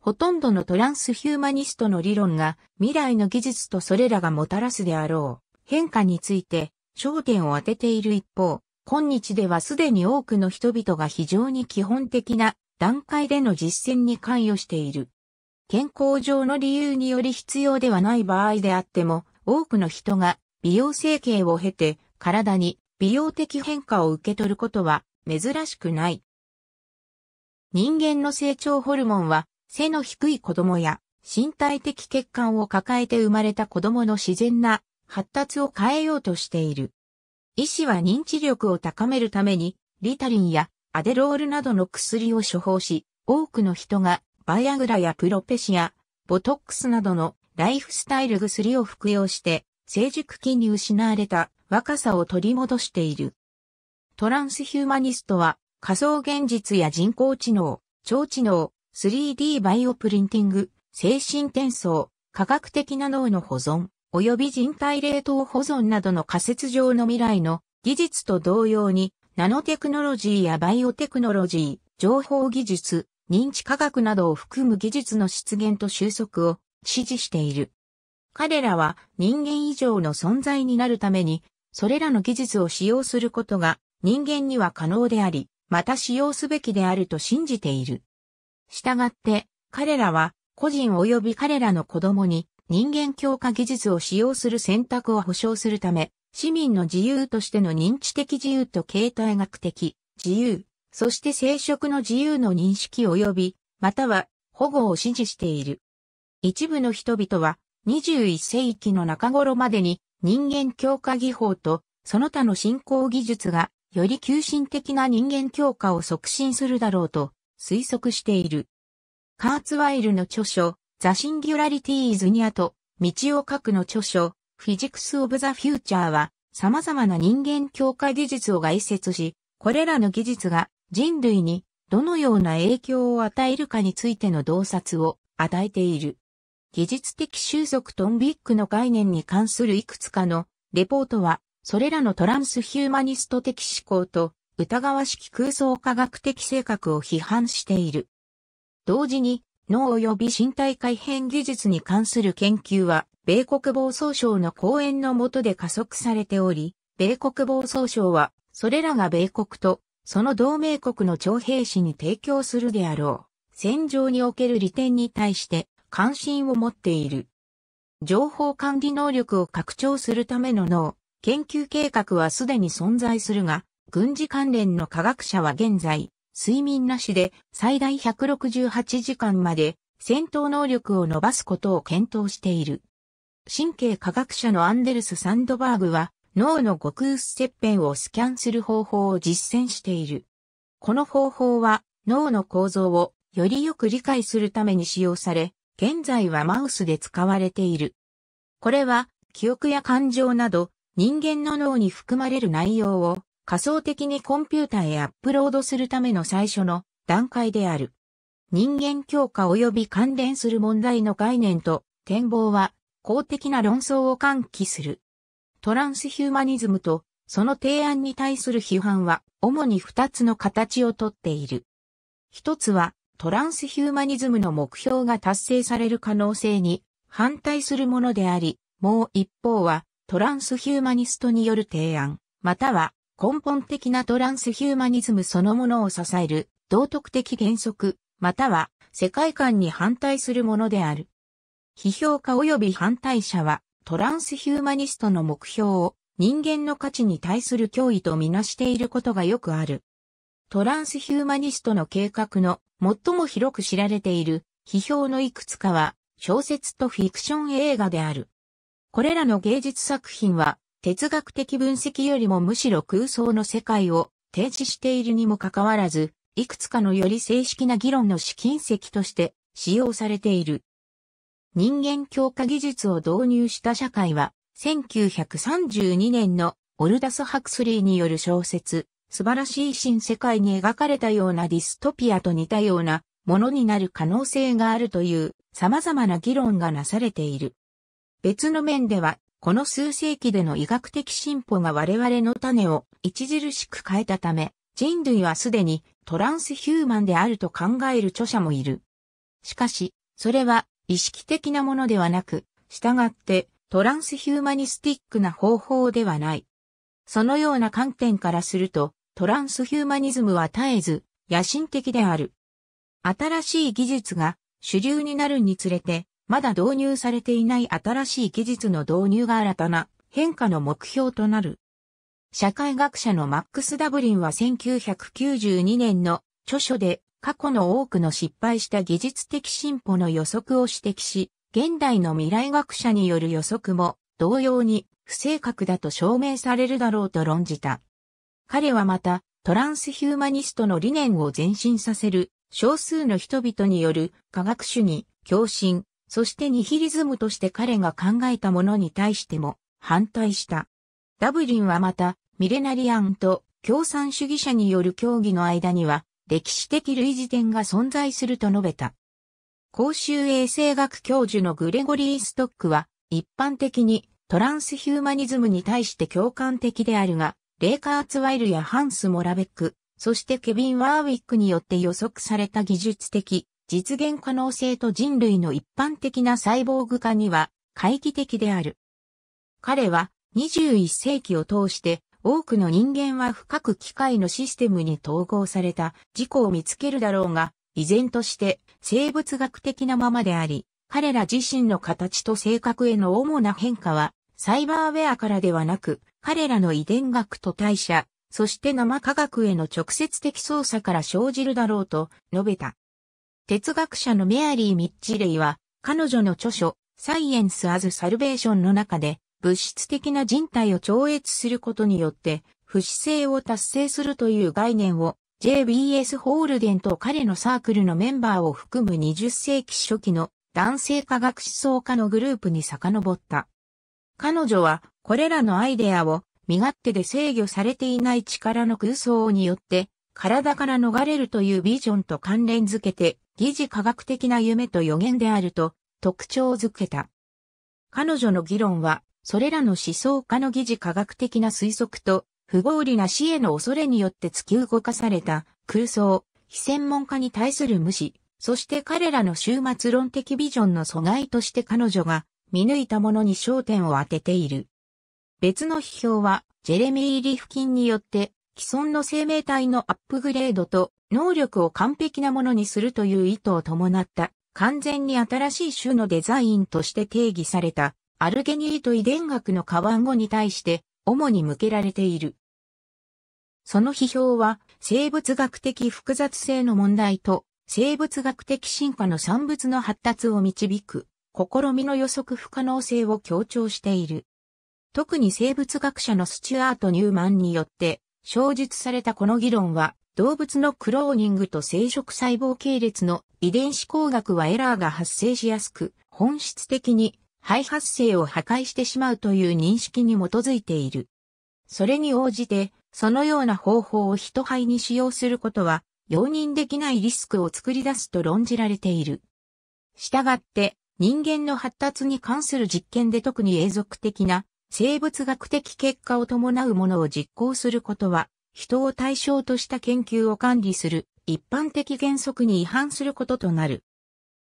ほとんどのトランスヒューマニストの理論が未来の技術とそれらがもたらすであろう変化について焦点を当てている一方、今日ではすでに多くの人々が非常に基本的な段階での実践に関与している。健康上の理由により必要ではない場合であっても、多くの人が美容整形を経て体に美容的変化を受け取ることは珍しくない。人間の成長ホルモンは背の低い子供や身体的欠陥を抱えて生まれた子供の自然な発達を変えようとしている。医師は認知力を高めるためにリタリンやアデロールなどの薬を処方し、多くの人がバイアグラやプロペシア、ボトックスなどのライフスタイル薬を服用して、成熟期に失われた若さを取り戻している。トランスヒューマニストは、仮想現実や人工知能、超知能、3D バイオプリンティング、精神転送、科学的な脳の保存、及び人体冷凍保存などの仮説上の未来の技術と同様に、ナノテクノロジーやバイオテクノロジー、情報技術、認知科学などを含む技術の出現と収束を支持している。彼らは人間以上の存在になるために、それらの技術を使用することが人間には可能であり、また使用すべきであると信じている。従って、彼らは個人及び彼らの子供に人間強化技術を使用する選択を保障するため、市民の自由としての認知的自由と形態学的自由、そして生殖の自由の認識及び、または保護を支持している。一部の人々は、21世紀の中頃までに人間強化技法とその他の信仰技術がより急進的な人間強化を促進するだろうと推測している。カーツワイルの著書、ザ・シンギュラリティーズにあと、道を書くの著書、フィジクス・オブ・ザ・フューチャーは、様々な人間強化技術を概説し、これらの技術が人類にどのような影響を与えるかについての洞察を与えている。技術的収束トンビックの概念に関するいくつかのレポートは、それらのトランスヒューマニスト的思考と疑わしき空想科学的性格を批判している。同時に脳及び身体改変技術に関する研究は、米国防総省の講演の下で加速されており、米国防総省は、それらが米国とその同盟国の徴兵士に提供するであろう、戦場における利点に対して関心を持っている。情報管理能力を拡張するための脳、研究計画はすでに存在するが、軍事関連の科学者は現在、睡眠なしで最大168時間まで戦闘能力を伸ばすことを検討している。神経科学者のアンデルス・サンドバーグは、脳の極薄切片をスキャンする方法を実践している。この方法は脳の構造をよりよく理解するために使用され、現在はマウスで使われている。これは記憶や感情など人間の脳に含まれる内容を仮想的にコンピュータへアップロードするための最初の段階である。人間強化及び関連する問題の概念と展望は公的な論争を喚起する。トランスヒューマニズムと、その提案に対する批判は、主に二つの形をとっている。一つは、トランスヒューマニズムの目標が達成される可能性に反対するものであり、もう一方は、トランスヒューマニストによる提案、または根本的なトランスヒューマニズムそのものを支える道徳的原則、または世界観に反対するものである。批評家及び反対者はトランスヒューマニストの目標を人間の価値に対する脅威とみなしていることがよくある。トランスヒューマニストの計画の最も広く知られている批評のいくつかは小説とフィクション映画である。これらの芸術作品は哲学的分析よりもむしろ空想の世界を提示しているにもかかわらず、いくつかのより正式な議論の試金石として使用されている。人間強化技術を導入した社会は、1932年のオルダス・ハクスリーによる小説、素晴らしい新世界に描かれたようなディストピアと似たようなものになる可能性があるという様々な議論がなされている。別の面では、この数世紀での医学的進歩が我々の種を著しく変えたため、人類はすでにトランスヒューマンであると考える著者もいる。しかし、それは意識的なものではなく、従ってトランスヒューマニスティックな方法ではない。そのような観点からすると、トランスヒューマニズムは絶えず野心的である。新しい技術が主流になるにつれて、まだ導入されていない新しい技術の導入が新たな変化の目標となる。社会学者のマックス・ダブリンは1992年の著書で過去の多くの失敗した技術的進歩の予測を指摘し、現代の未来学者による予測も同様に不正確だと証明されるだろうと論じた。彼はまたトランスヒューマニストの理念を前進させる少数の人々による科学主義、共振、そしてニヒリズムとして彼が考えたものに対しても反対した。ダブリンはまたミレナリアンと共産主義者による協議の間には歴史的類似点が存在すると述べた。公衆衛生学教授のグレゴリー・ストックは、一般的にトランスヒューマニズムに対して共感的であるが、レイカーツワイルやハンス・モラベック、そしてケビン・ワーウィックによって予測された技術的、実現可能性と人類の一般的なサイボーグ化には、懐疑的である。彼は、21世紀を通して、多くの人間は深く機械のシステムに統合された事故を見つけるだろうが、依然として生物学的なままであり、彼ら自身の形と性格への主な変化は、サイバーウェアからではなく、彼らの遺伝学と代謝、そして生科学への直接的操作から生じるだろうと述べた。哲学者のメアリー・ミッチレイは、彼女の著書、サイエンス・アズ・サルベーションの中で、物質的な人体を超越することによって、不死性を達成するという概念を JBS ホールデンと彼のサークルのメンバーを含む20世紀初期の男性科学思想家のグループに遡った。彼女はこれらのアイデアを身勝手で制御されていない力の空想によって体から逃れるというビジョンと関連づけて疑似科学的な夢と予言であると特徴づけた。彼女の議論はそれらの思想家の疑似科学的な推測と、不合理な死への恐れによって突き動かされた空想、非専門家に対する無視、そして彼らの終末論的ビジョンの阻害として彼女が見抜いたものに焦点を当てている。別の批評は、ジェレミー・リフキンによって、既存の生命体のアップグレードと能力を完璧なものにするという意図を伴った、完全に新しい種のデザインとして定義されたアルゲニート遺伝学の過ン語に対して主に向けられている。その批評は生物学的複雑性の問題と生物学的進化の産物の発達を導く試みの予測不可能性を強調している。特に生物学者のスチュアート・ニューマンによって小述されたこの議論は動物のクローニングと生殖細胞系列の遺伝子工学はエラーが発生しやすく本質的に肺発生を破壊してしまうという認識に基づいている。それに応じて、そのような方法を人肺に使用することは、容認できないリスクを作り出すと論じられている。したがって、人間の発達に関する実験で特に永続的な生物学的結果を伴うものを実行することは、人を対象とした研究を管理する一般的原則に違反することとなる。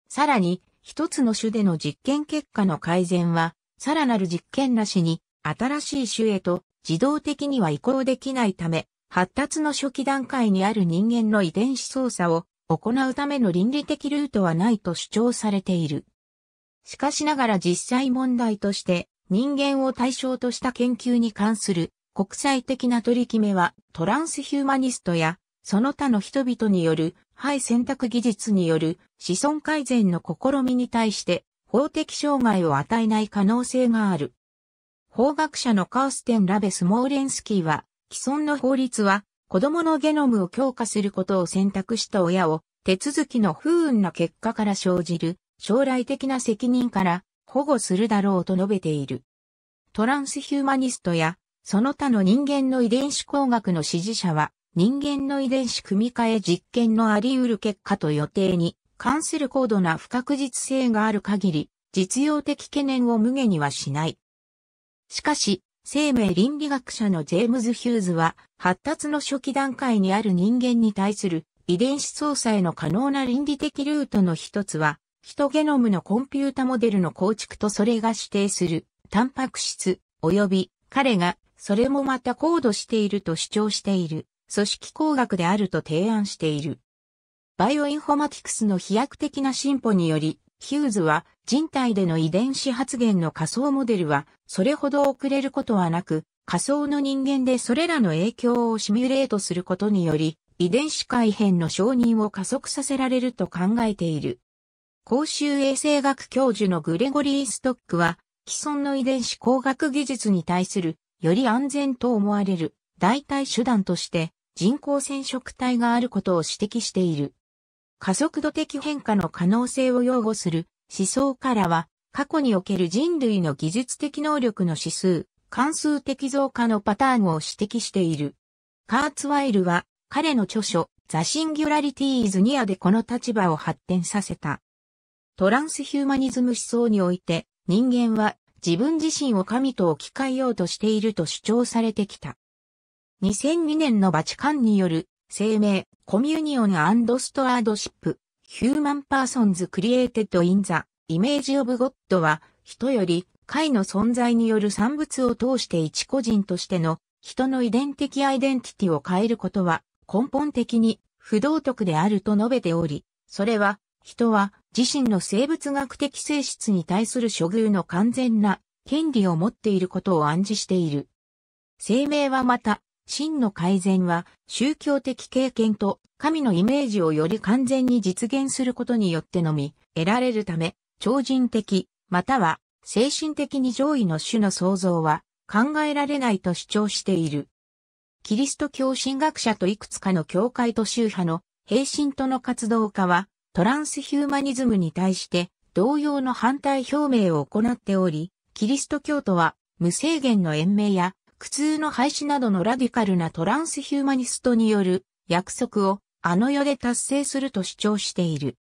さらに、一つの種での実験結果の改善は、さらなる実験なしに、新しい種へと自動的には移行できないため、発達の初期段階にある人間の遺伝子操作を行うための倫理的ルートはないと主張されている。しかしながら実際問題として人間を対象とした研究に関する国際的な取り決めはトランスヒューマニストやその他の人々による廃選択技術による子孫改善の試みに対して法的障害を与えない可能性がある。法学者のカーステン・ラベス・モーレンスキーは、既存の法律は子供のゲノムを強化することを選択した親を手続きの不運な結果から生じる将来的な責任から保護するだろうと述べている。トランスヒューマニストやその他の人間の遺伝子工学の支持者は人間の遺伝子組み換え実験のあり得る結果と予定に関する高度な不確実性がある限り、実用的懸念を無下にはしない。しかし、生命倫理学者のジェームズ・ヒューズは、発達の初期段階にある人間に対する遺伝子操作への可能な倫理的ルートの一つは、ヒトゲノムのコンピュータモデルの構築とそれが指定する、タンパク質、及び、彼が、それもまた高度していると主張している。組織工学であると提案している。バイオインフォマティクスの飛躍的な進歩により、ヒューズは人体での遺伝子発現の仮想モデルはそれほど遅れることはなく、仮想の人間でそれらの影響をシミュレートすることにより、遺伝子改変の承認を加速させられると考えている。公衆衛生学教授のグレゴリー・ストックは、既存の遺伝子工学技術に対する、より安全と思われる代替手段として、人工染色体があることを指摘している。加速度的変化の可能性を擁護する思想からは、過去における人類の技術的能力の指数、関数的増加のパターンを指摘している。カーツワイルは、彼の著書、ザ・シンギュラリティーズ・ニアでこの立場を発展させた。トランスヒューマニズム思想において、人間は自分自身を神と置き換えようとしていると主張されてきた。2002年のバチカンによる声明コミュニオンストアードシップヒューマンパーソンズクリエイテッドインザイメージオブゴッドは人より会の存在による産物を通して一個人としての人の遺伝的アイデンティティを変えることは根本的に不道徳であると述べており、それは人は自身の生物学的性質に対する処遇の完全な権利を持っていることを暗示している。声明はまた、真の改善は宗教的経験と神のイメージをより完全に実現することによってのみ得られるため超人的または精神的に上位の種の創造は考えられないと主張している。キリスト教神学者といくつかの教会と宗派の平身との活動家はトランスヒューマニズムに対して同様の反対表明を行っており、キリスト教徒は無制限の延命や苦痛の廃止などのラディカルなトランスヒューマニストによる約束をあの世で達成すると主張している。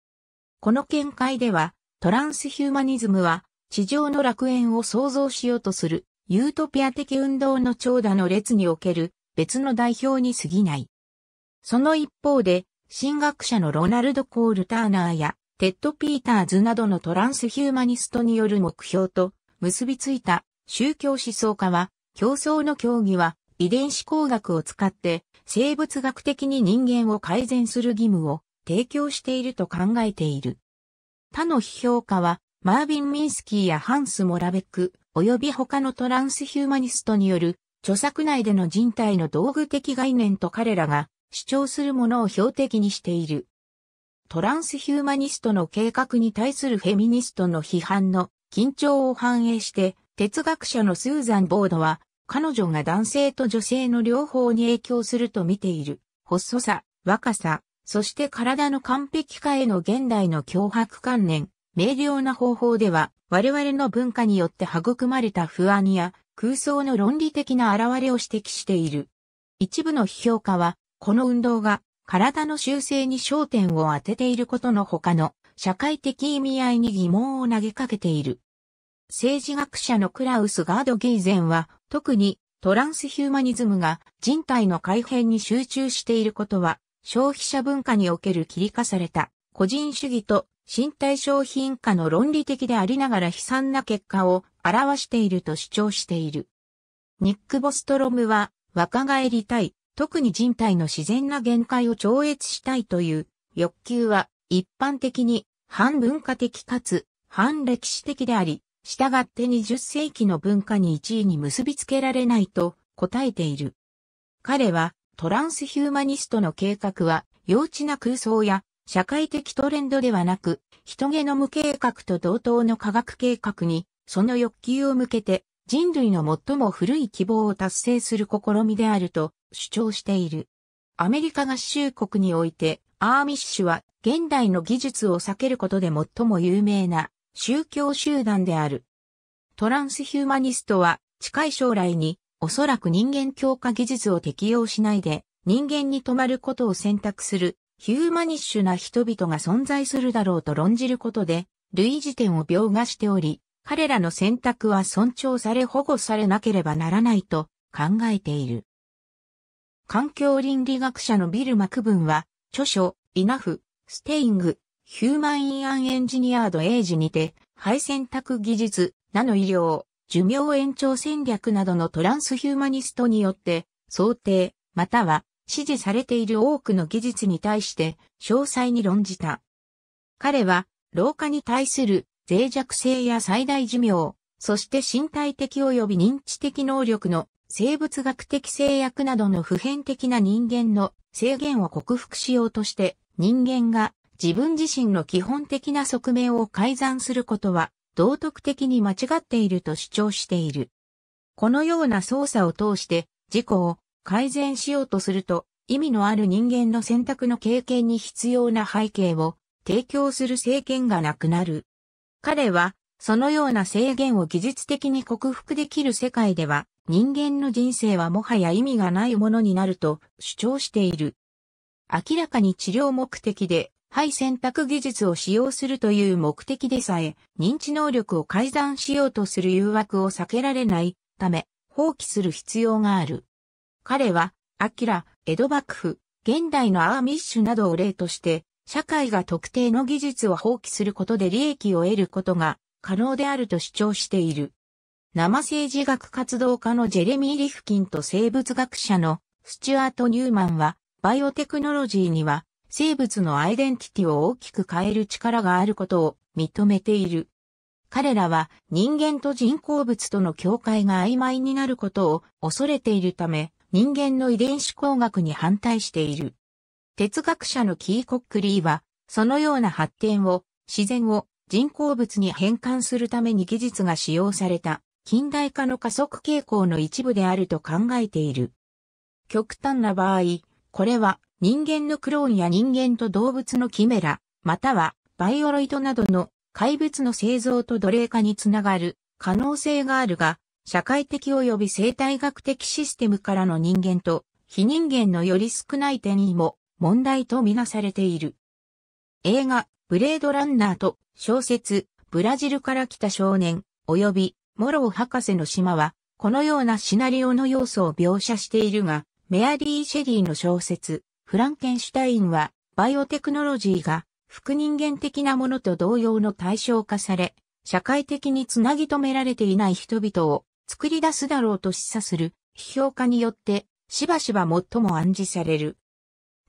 この見解では、トランスヒューマニズムは地上の楽園を創造しようとするユートピア的運動の長蛇の列における別の代表に過ぎない。その一方で、神学者のロナルド・コール・ターナーやテッド・ピーターズなどのトランスヒューマニストによる目標と結びついた宗教思想家は競争の競技は遺伝子工学を使って生物学的に人間を改善する義務を提供していると考えている。他の批評家はマービン・ミンスキーやハンス・モラベック及び他のトランスヒューマニストによる著作内での人体の道具的概念と彼らが主張するものを標的にしている。トランスヒューマニストの計画に対するフェミニストの批判の緊張を反映して、哲学者のスーザン・ボードは、彼女が男性と女性の両方に影響すると見ている、細さ、若さ、そして体の完璧化への現代の脅迫観念、明瞭な方法では、我々の文化によって育まれた不安や空想の論理的な現れを指摘している。一部の批評家は、この運動が体の修正に焦点を当てていることの他の社会的意味合いに疑問を投げかけている。政治学者のクラウス・ガード・ゲイゼンは、特にトランスヒューマニズムが人体の改変に集中していることは、消費者文化における切り化された個人主義と身体商品化の論理的でありながら悲惨な結果を表していると主張している。ニック・ボストロムは若返りたい、特に人体の自然な限界を超越したいという欲求は一般的に反文化的かつ反歴史的であり、従って20世紀の文化に1位に結びつけられないと答えている。彼はトランスヒューマニストの計画は幼稚な空想や社会的トレンドではなく、人ゲノム計画と同等の科学計画に、その欲求を向けて人類の最も古い希望を達成する試みであると主張している。アメリカ合衆国において、アーミッシュは現代の技術を避けることで最も有名な宗教集団である。トランスヒューマニストは近い将来におそらく人間強化技術を適用しないで人間に止まることを選択するヒューマニッシュな人々が存在するだろうと論じることで類似点を描画しており、彼らの選択は尊重され保護されなければならないと考えている。環境倫理学者のビル・マクブンは著書、イナフ、ステイング、ヒューマン・イン・アン・エンジニアード・エイジにて、配選択技術、ナノ医療、寿命延長戦略などのトランスヒューマニストによって、想定、または支持されている多くの技術に対して、詳細に論じた。彼は、老化に対する脆弱性や最大寿命、そして身体的及び認知的能力の生物学的制約などの普遍的な人間の制限を克服しようとして、人間が自分自身の基本的な側面を改ざんすることは道徳的に間違っていると主張している。このような操作を通して自己を改善しようとすると意味のある人間の選択の経験に必要な背景を提供する政権がなくなる。彼はそのような制限を技術的に克服できる世界では人間の人生はもはや意味がないものになると主張している。明らかに治療目的で肺選択技術を使用するという目的でさえ、認知能力を改ざんしようとする誘惑を避けられないため、放棄する必要がある。彼は、アキラ、江戸幕府、現代のアーミッシュなどを例として、社会が特定の技術を放棄することで利益を得ることが可能であると主張している。生政治学活動家のジェレミー・リフキンと生物学者のスチュアート・ニューマンは、バイオテクノロジーには生物のアイデンティティを大きく変える力があることを認めている。彼らは人間と人工物との境界が曖昧になることを恐れているため、人間の遺伝子工学に反対している。哲学者のキーコックリーは、そのような発展を、自然を人工物に変換するために技術が使用された近代化の加速傾向の一部であると考えている。極端な場合、これは人間のクローンや人間と動物のキメラ、またはバイオロイドなどの怪物の製造と奴隷化につながる可能性があるが、社会的及び生態学的システムからの人間と非人間のより少ない点にも問題とみなされている。映画、ブレードランナーと小説、ブラジルから来た少年、及び、モロー博士の島は、このようなシナリオの要素を描写しているが、メアリー・シェリーの小説、フランケンシュタインは、バイオテクノロジーが、副人間的なものと同様の対象化され、社会的につなぎ止められていない人々を作り出すだろうと示唆する批評家によってしばしば最も暗示される。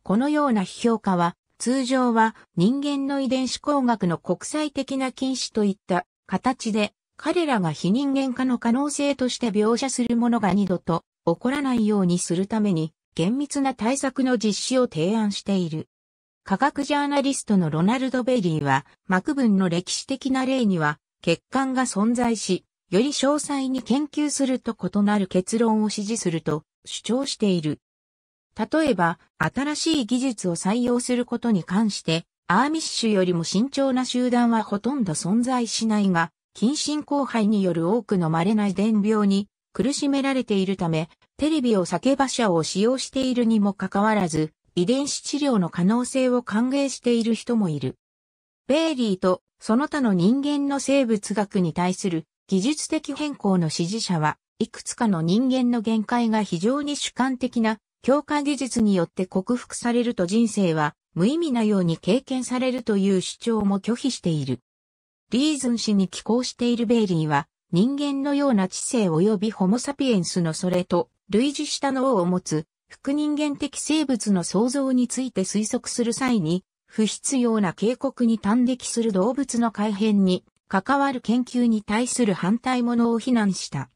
このような批評家は通常は人間の遺伝子工学の国際的な禁止といった形で彼らが非人間化の可能性として描写するものが二度と起こらないようにするために厳密な対策の実施を提案している。科学ジャーナリストのロナルド・ベリーは、幕分の歴史的な例には、欠陥が存在し、より詳細に研究すると異なる結論を支持すると主張している。例えば、新しい技術を採用することに関して、アーミッシュよりも慎重な集団はほとんど存在しないが、近親交配による多くの稀な伝病に苦しめられているため、テレビを叫ば者を使用しているにもかかわらず、遺伝子治療の可能性を歓迎している人もいる。ベイリーとその他の人間の生物学に対する技術的変更の支持者は、いくつかの人間の限界が非常に主観的な強化技術によって克服されると人生は無意味なように経験されるという主張も拒否している。リーズン氏に寄稿しているベイリーは、人間のような知性及びホモサピエンスのそれと類似した脳を持つ、副人間的生物の創造について推測する際に、不必要な警告に端的する動物の改変に関わる研究に対する反対ものを非難した。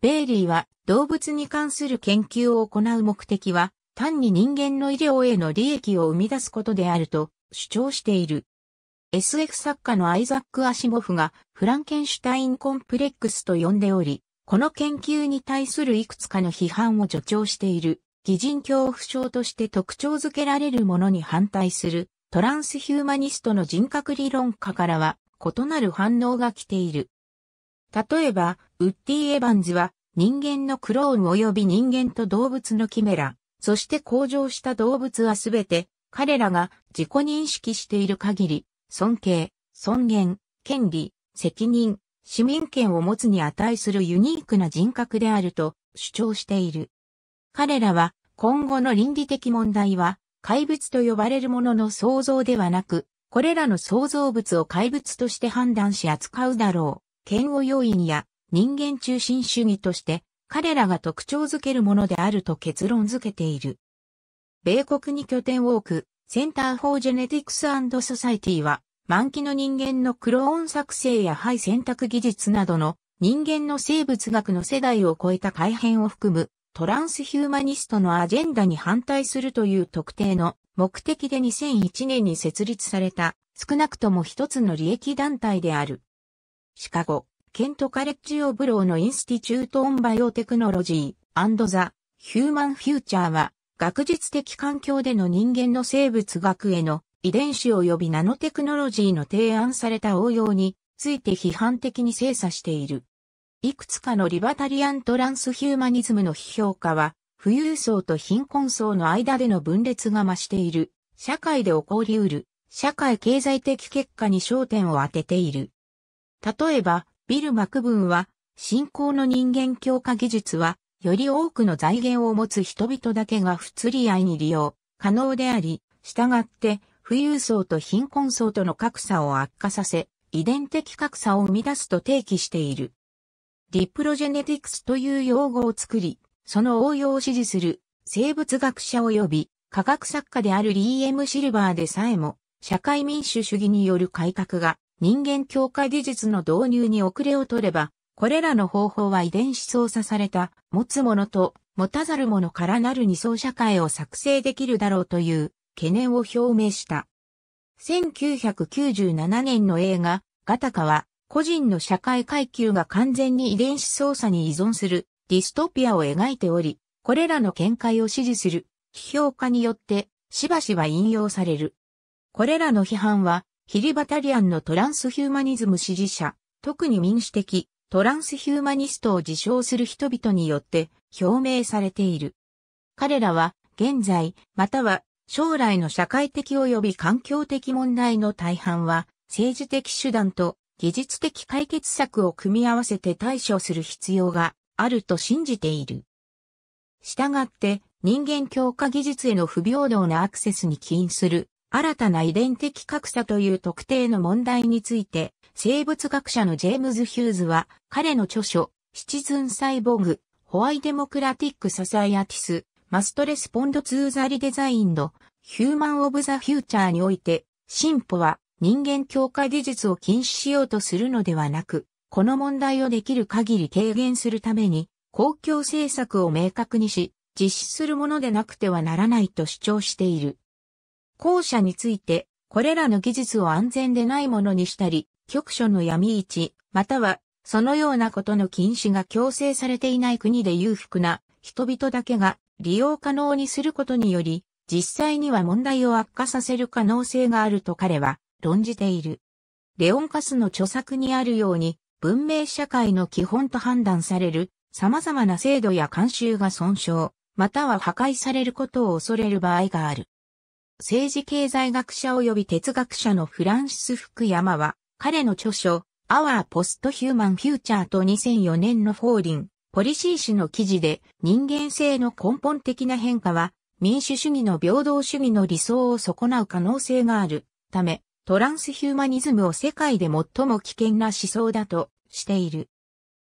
ベイリーは動物に関する研究を行う目的は単に人間の医療への利益を生み出すことであると主張している。SF 作家のアイザック・アシモフがフランケンシュタインコンプレックスと呼んでおり、この研究に対するいくつかの批判を助長している、擬人恐怖症として特徴づけられるものに反対する、トランスヒューマニストの人格理論家からは異なる反応が来ている。例えば、ウッディ・エヴァンズは人間のクローン及び人間と動物のキメラ、そして向上した動物はすべて彼らが自己認識している限り尊敬、尊厳、権利、責任、市民権を持つに値するユニークな人格であると主張している。彼らは今後の倫理的問題は怪物と呼ばれるものの創造ではなく、これらの創造物を怪物として判断し扱うだろう。嫌悪要因や人間中心主義として彼らが特徴づけるものであると結論づけている。米国に拠点を置くセンター・フォー・ジェネティクス・ソサイティは、満期の人間のクローン作成や肺選択技術などの人間の生物学の世代を超えた改変を含むトランスヒューマニストのアジェンダに反対するという特定の目的で2001年に設立された少なくとも一つの利益団体である。シカゴ、ケントカレッジオブローのインスティチュートオンバイオテクノロジーザ・ヒューマンフューチャーは学術的環境での人間の生物学への遺伝子及びナノテクノロジーの提案された応用について批判的に精査している。いくつかのリバタリアントランスヒューマニズムの批評家は、富裕層と貧困層の間での分裂が増している、社会で起こり得る、社会経済的結果に焦点を当てている。例えば、ビル・マクブンは、信仰の人間強化技術はより多くの財源を持つ人々だけが不釣り合いに利用可能であり、従って富裕層と貧困層との格差を悪化させ、遺伝的格差を生み出すと提起している。ディプロジェネティクスという用語を作り、その応用を支持する生物学者及び科学作家であるリー・エム・シルバーでさえも、社会民主主義による改革が人間境界技術の導入に遅れを取れば、これらの方法は遺伝子操作された、持つ者と持たざる者からなる二層社会を作成できるだろうという懸念を表明した。1997年の映画、ガタカは、個人の社会階級が完全に遺伝子操作に依存するディストピアを描いており、これらの見解を支持する批評家によってしばしば引用される。これらの批判はヒリバタリアンのトランスヒューマニズム支持者、特に民主的トランスヒューマニストを自称する人々によって表明されている。彼らは現在または将来の社会的及び環境的問題の大半は政治的手段と技術的解決策を組み合わせて対処する必要があると信じている。したがって人間強化技術への不平等なアクセスに起因する新たな遺伝的格差という特定の問題について、生物学者のジェームズ・ヒューズは、彼の著書、シチズン・サイボグ、ホワイ・デモクラティック・ササイアティス、マストレスポンド・ツー・ザ・リデザインド、ヒューマン・オブ・ザ・フューチャーにおいて、進歩は人間強化技術を禁止しようとするのではなく、この問題をできる限り軽減するために、公共政策を明確にし、実施するものでなくてはならないと主張している。後者について、これらの技術を安全でないものにしたり、局所の闇市、または、そのようなことの禁止が強制されていない国で裕福な人々だけが利用可能にすることにより、実際には問題を悪化させる可能性があると彼は論じている。レオンカスの著作にあるように、文明社会の基本と判断される様々な制度や慣習が損傷、または破壊されることを恐れる場合がある。政治経済学者及び哲学者のフランシス・福山は、彼の著書、Our Post-Human Future と2004年のフォーリン、ポリシー誌の記事で、人間性の根本的な変化は、民主主義の平等主義の理想を損なう可能性があるため、トランスヒューマニズムを世界で最も危険な思想だとしている。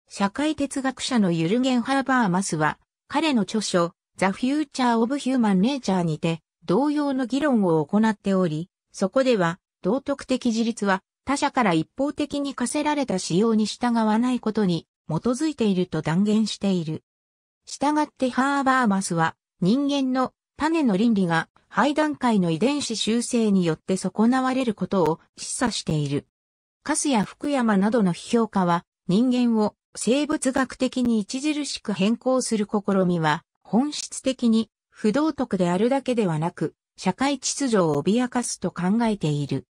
社会哲学者のユルゲン・ハーバーマスは、彼の著書、The Future of Human Nature にて、同様の議論を行っており、そこでは、道徳的自立は他者から一方的に課せられた仕様に従わないことに基づいていると断言している。従ってハーバーマスは人間の種の倫理が廃段階の遺伝子修正によって損なわれることを示唆している。カスや福山などの批評家は人間を生物学的に著しく変更する試みは本質的に不道徳であるだけではなく、社会秩序を脅かすと考えている。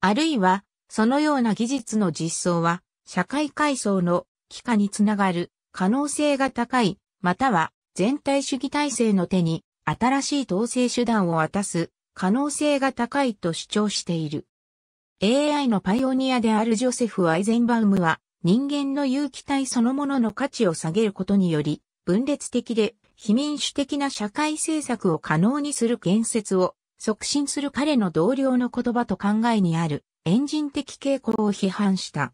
あるいは、そのような技術の実装は、社会階層の帰化につながる可能性が高い、または全体主義体制の手に新しい統制手段を渡す可能性が高いと主張している。AI のパイオニアであるジョセフ・アイゼンバウムは人間の有機体そのものの価値を下げることにより分裂的で非民主的な社会政策を可能にする建設を促進する彼の同僚の言葉と考えにある遠人的傾向を批判した。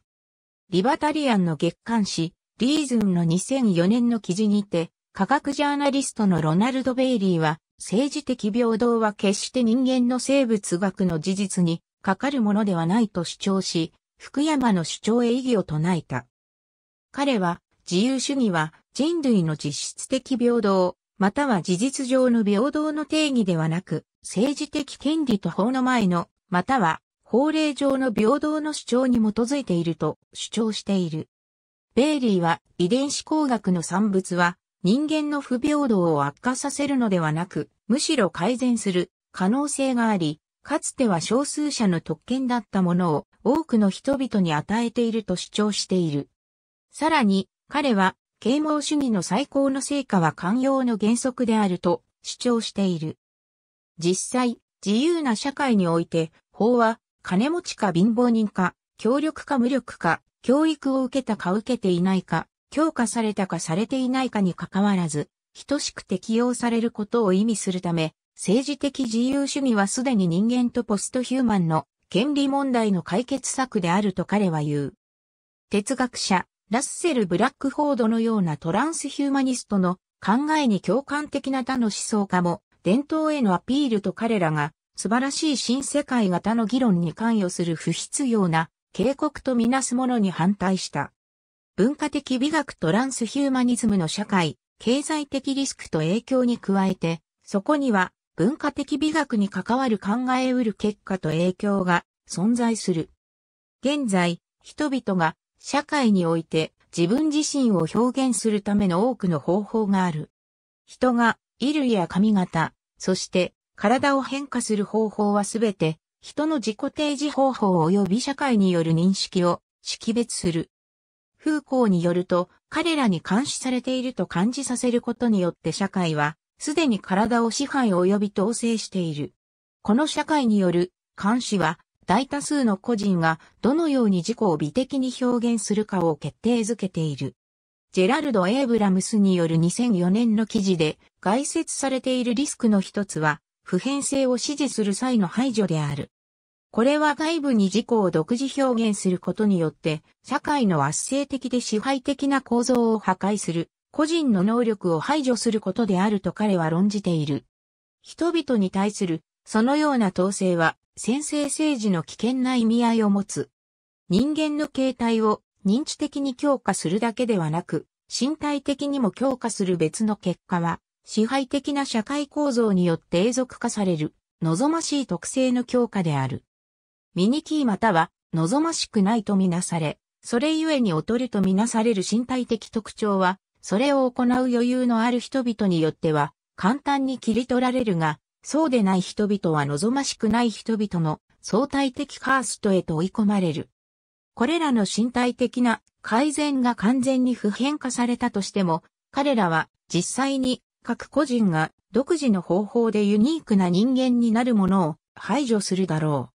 リバタリアンの月刊誌、リーズンの2004年の記事にて、科学ジャーナリストのロナルド・ベイリーは、政治的平等は決して人間の生物学の事実にかかるものではないと主張し、福山の主張へ異議を唱えた。彼は、自由主義は人類の実質的平等、または事実上の平等の定義ではなく、政治的権利と法の前の、または法令上の平等の主張に基づいていると主張している。ベイリーは遺伝子工学の産物は人間の不平等を悪化させるのではなく、むしろ改善する可能性があり、かつては少数者の特権だったものを多くの人々に与えていると主張している。さらに、彼は啓蒙主義の最高の成果は寛容の原則であると主張している。実際、自由な社会において、法は、金持ちか貧乏人か、協力か無力か、教育を受けたか受けていないか、強化されたかされていないかにかかわらず、等しく適用されることを意味するため、政治的自由主義はすでに人間とポストヒューマンの権利問題の解決策であると彼は言う。哲学者、ラッセル・ブラックフォードのようなトランスヒューマニストの考えに共感的な他の思想家も伝統へのアピールと彼らが素晴らしい新世界型の議論に関与する不必要な警告とみなすものに反対した。文化的美学トランスヒューマニズムの社会、経済的リスクと影響に加えて、そこには文化的美学に関わる考え得る結果と影響が存在する。現在、人々が社会において自分自身を表現するための多くの方法がある。人が衣類や髪型、そして体を変化する方法はすべて人の自己提示方法及び社会による認識を識別する。風光によると彼らに監視されていると感じさせることによって社会はすでに体を支配及び統制している。この社会による監視は大多数の個人がどのように自己を美的に表現するかを決定づけている。ジェラルド・エイブラムスによる2004年の記事で、概説されているリスクの一つは、普遍性を支持する際の排除である。これは外部に自己を独自表現することによって、社会の圧政的で支配的な構造を破壊する、個人の能力を排除することであると彼は論じている。人々に対するそのような統制は専制政治の危険な意味合いを持つ。人間の形態を認知的に強化するだけではなく、身体的にも強化する別の結果は、支配的な社会構造によって永続化される、望ましい特性の強化である。ミニキーまたは、望ましくないとみなされ、それゆえに劣るとみなされる身体的特徴は、それを行う余裕のある人々によっては、簡単に切り取られるが、そうでない人々は望ましくない人々の相対的カーストへと追い込まれる。これらの身体的な改善が完全に普遍化されたとしても、彼らは実際に各個人が独自の方法でユニークな人間になるものを排除するだろう。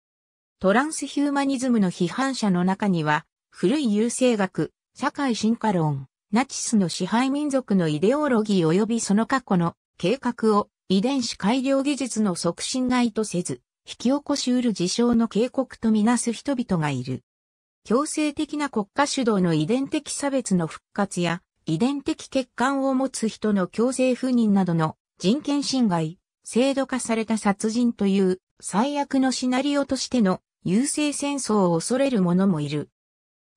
トランスヒューマニズムの批判者の中には、古い優勢学、社会進化論、ナチスの支配民族のイデオロギー及びその過去の計画を遺伝子改良技術の促進が意図せず、引き起こしうる事象の警告とみなす人々がいる。強制的な国家主導の遺伝的差別の復活や、遺伝的欠陥を持つ人の強制不妊などの人権侵害、制度化された殺人という最悪のシナリオとしての優勢戦争を恐れる者もいる。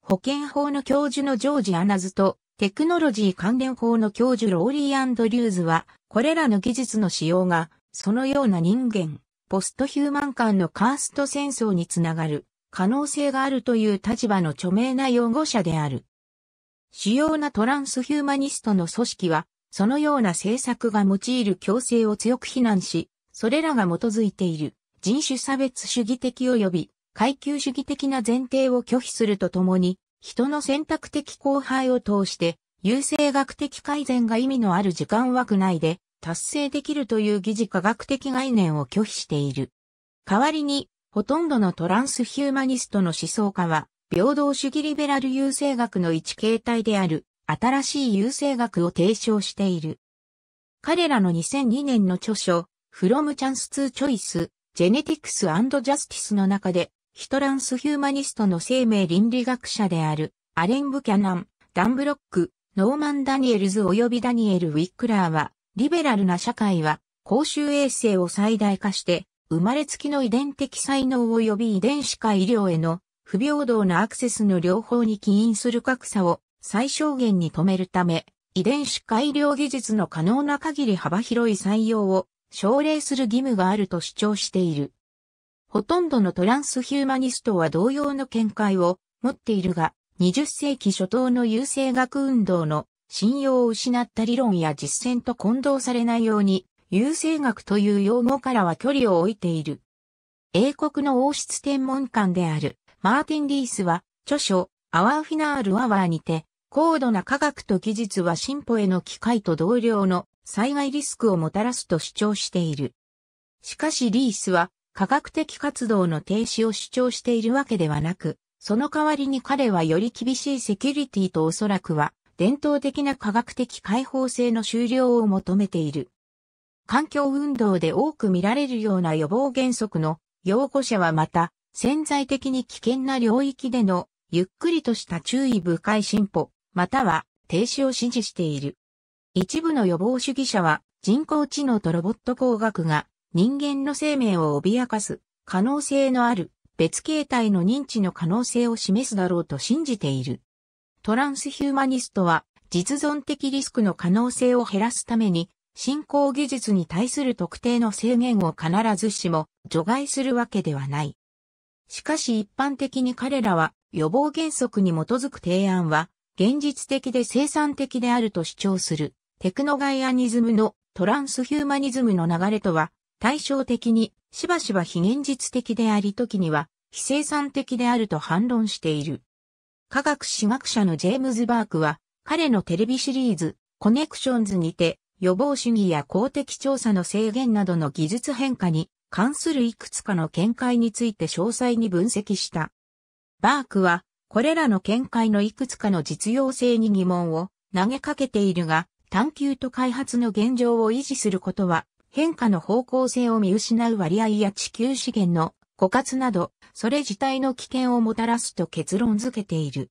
保健法の教授のジョージ・アナズとテクノロジー関連法の教授ローリー・アンドリューズはこれらの技術の使用が、そのような人間、ポストヒューマン間のカースト戦争につながる可能性があるという立場の著名な擁護者である。主要なトランスヒューマニストの組織は、そのような政策が用いる強制を強く非難し、それらが基づいている人種差別主義的及び階級主義的な前提を拒否するとともに、人の選択的交配を通して、優生学的改善が意味のある時間枠内で達成できるという疑似科学的概念を拒否している。代わりに、ほとんどのトランスヒューマニストの思想家は、平等主義リベラル優生学の一形態である、新しい優生学を提唱している。彼らの2002年の著書、From Chance to Choice, Genetics and Justice の中で、ヒトランスヒューマニストの生命倫理学者である、アレン・ブキャナン、ダン・ブロック、ノーマン・ダニエルズ及びダニエル・ウィックラーは、リベラルな社会は公衆衛生を最大化して生まれつきの遺伝的才能及び遺伝子化医療への不平等なアクセスの両方に起因する格差を最小限に止めるため、遺伝子改良技術の可能な限り幅広い採用を奨励する義務があると主張している。ほとんどのトランスヒューマニストは同様の見解を持っているが、20世紀初頭の優生学運動の信用を失った理論や実践と混同されないように、優生学という用語からは距離を置いている。英国の王室天文官である、マーティン・リースは、著書、アワーフィナール・アワーにて、高度な科学と技術は進歩への機会と同僚の災害リスクをもたらすと主張している。しかしリースは、科学的活動の停止を主張しているわけではなく、その代わりに彼はより厳しいセキュリティとおそらくは伝統的な科学的開放性の終了を求めている。環境運動で多く見られるような予防原則の擁護者はまた潜在的に危険な領域でのゆっくりとした注意深い進歩、または停止を支持している。一部の予防主義者は人工知能とロボット工学が人間の生命を脅かす可能性のある別形態の認知の可能性を示すだろうと信じている。トランスヒューマニストは、実存的リスクの可能性を減らすために、進行技術に対する特定の制限を必ずしも除外するわけではない。しかし一般的に彼らは予防原則に基づく提案は現実的で生産的であると主張するテクノガイアニズムのトランスヒューマニズムの流れとは対照的にしばしば非現実的であり時には非生産的であると反論している。科学史学者のジェームズ・バークは、彼のテレビシリーズ、コネクションズにて、予防主義や公的調査の制限などの技術変化に関するいくつかの見解について詳細に分析した。バークは、これらの見解のいくつかの実用性に疑問を投げかけているが、探求と開発の現状を維持することは、変化の方向性を見失う割合や地球資源の枯渇など、それ自体の危険をもたらすと結論付けている。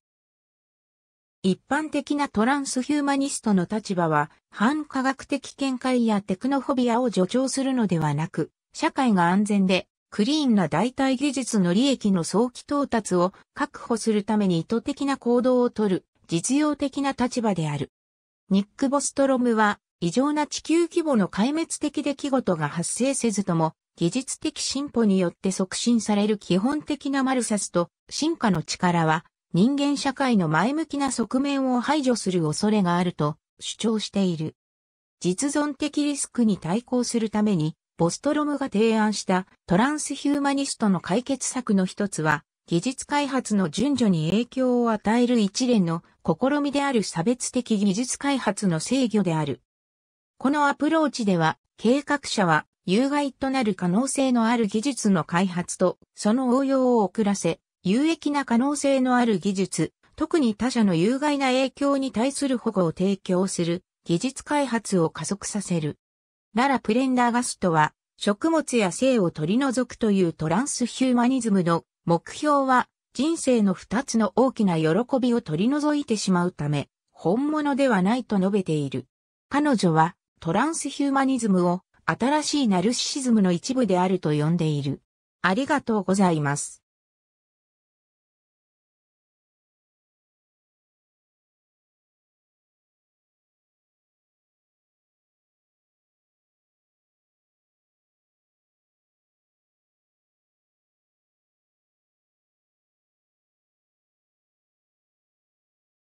一般的なトランスヒューマニストの立場は、反科学的見解やテクノフォビアを助長するのではなく、社会が安全で、クリーンな代替技術の利益の早期到達を確保するために意図的な行動をとる、実用的な立場である。ニック・ボストロムは、異常な地球規模の壊滅的出来事が発生せずとも、技術的進歩によって促進される基本的なマルサスと進化の力は人間社会の前向きな側面を排除する恐れがあると主張している。実存的リスクに対抗するためにボストロムが提案したトランスヒューマニストの解決策の一つは技術開発の順序に影響を与える一連の試みである差別的技術開発の制御である。このアプローチでは計画者は有害となる可能性のある技術の開発と、その応用を遅らせ、有益な可能性のある技術、特に他者の有害な影響に対する保護を提供する、技術開発を加速させる。ララ・プレンダーガストは、食物や性を取り除くというトランスヒューマニズムの目標は、人生の二つの大きな喜びを取り除いてしまうため、本物ではないと述べている。彼女は、トランスヒューマニズムを新しいナルシシズムの一部であると呼んでいる。ありがとうございます。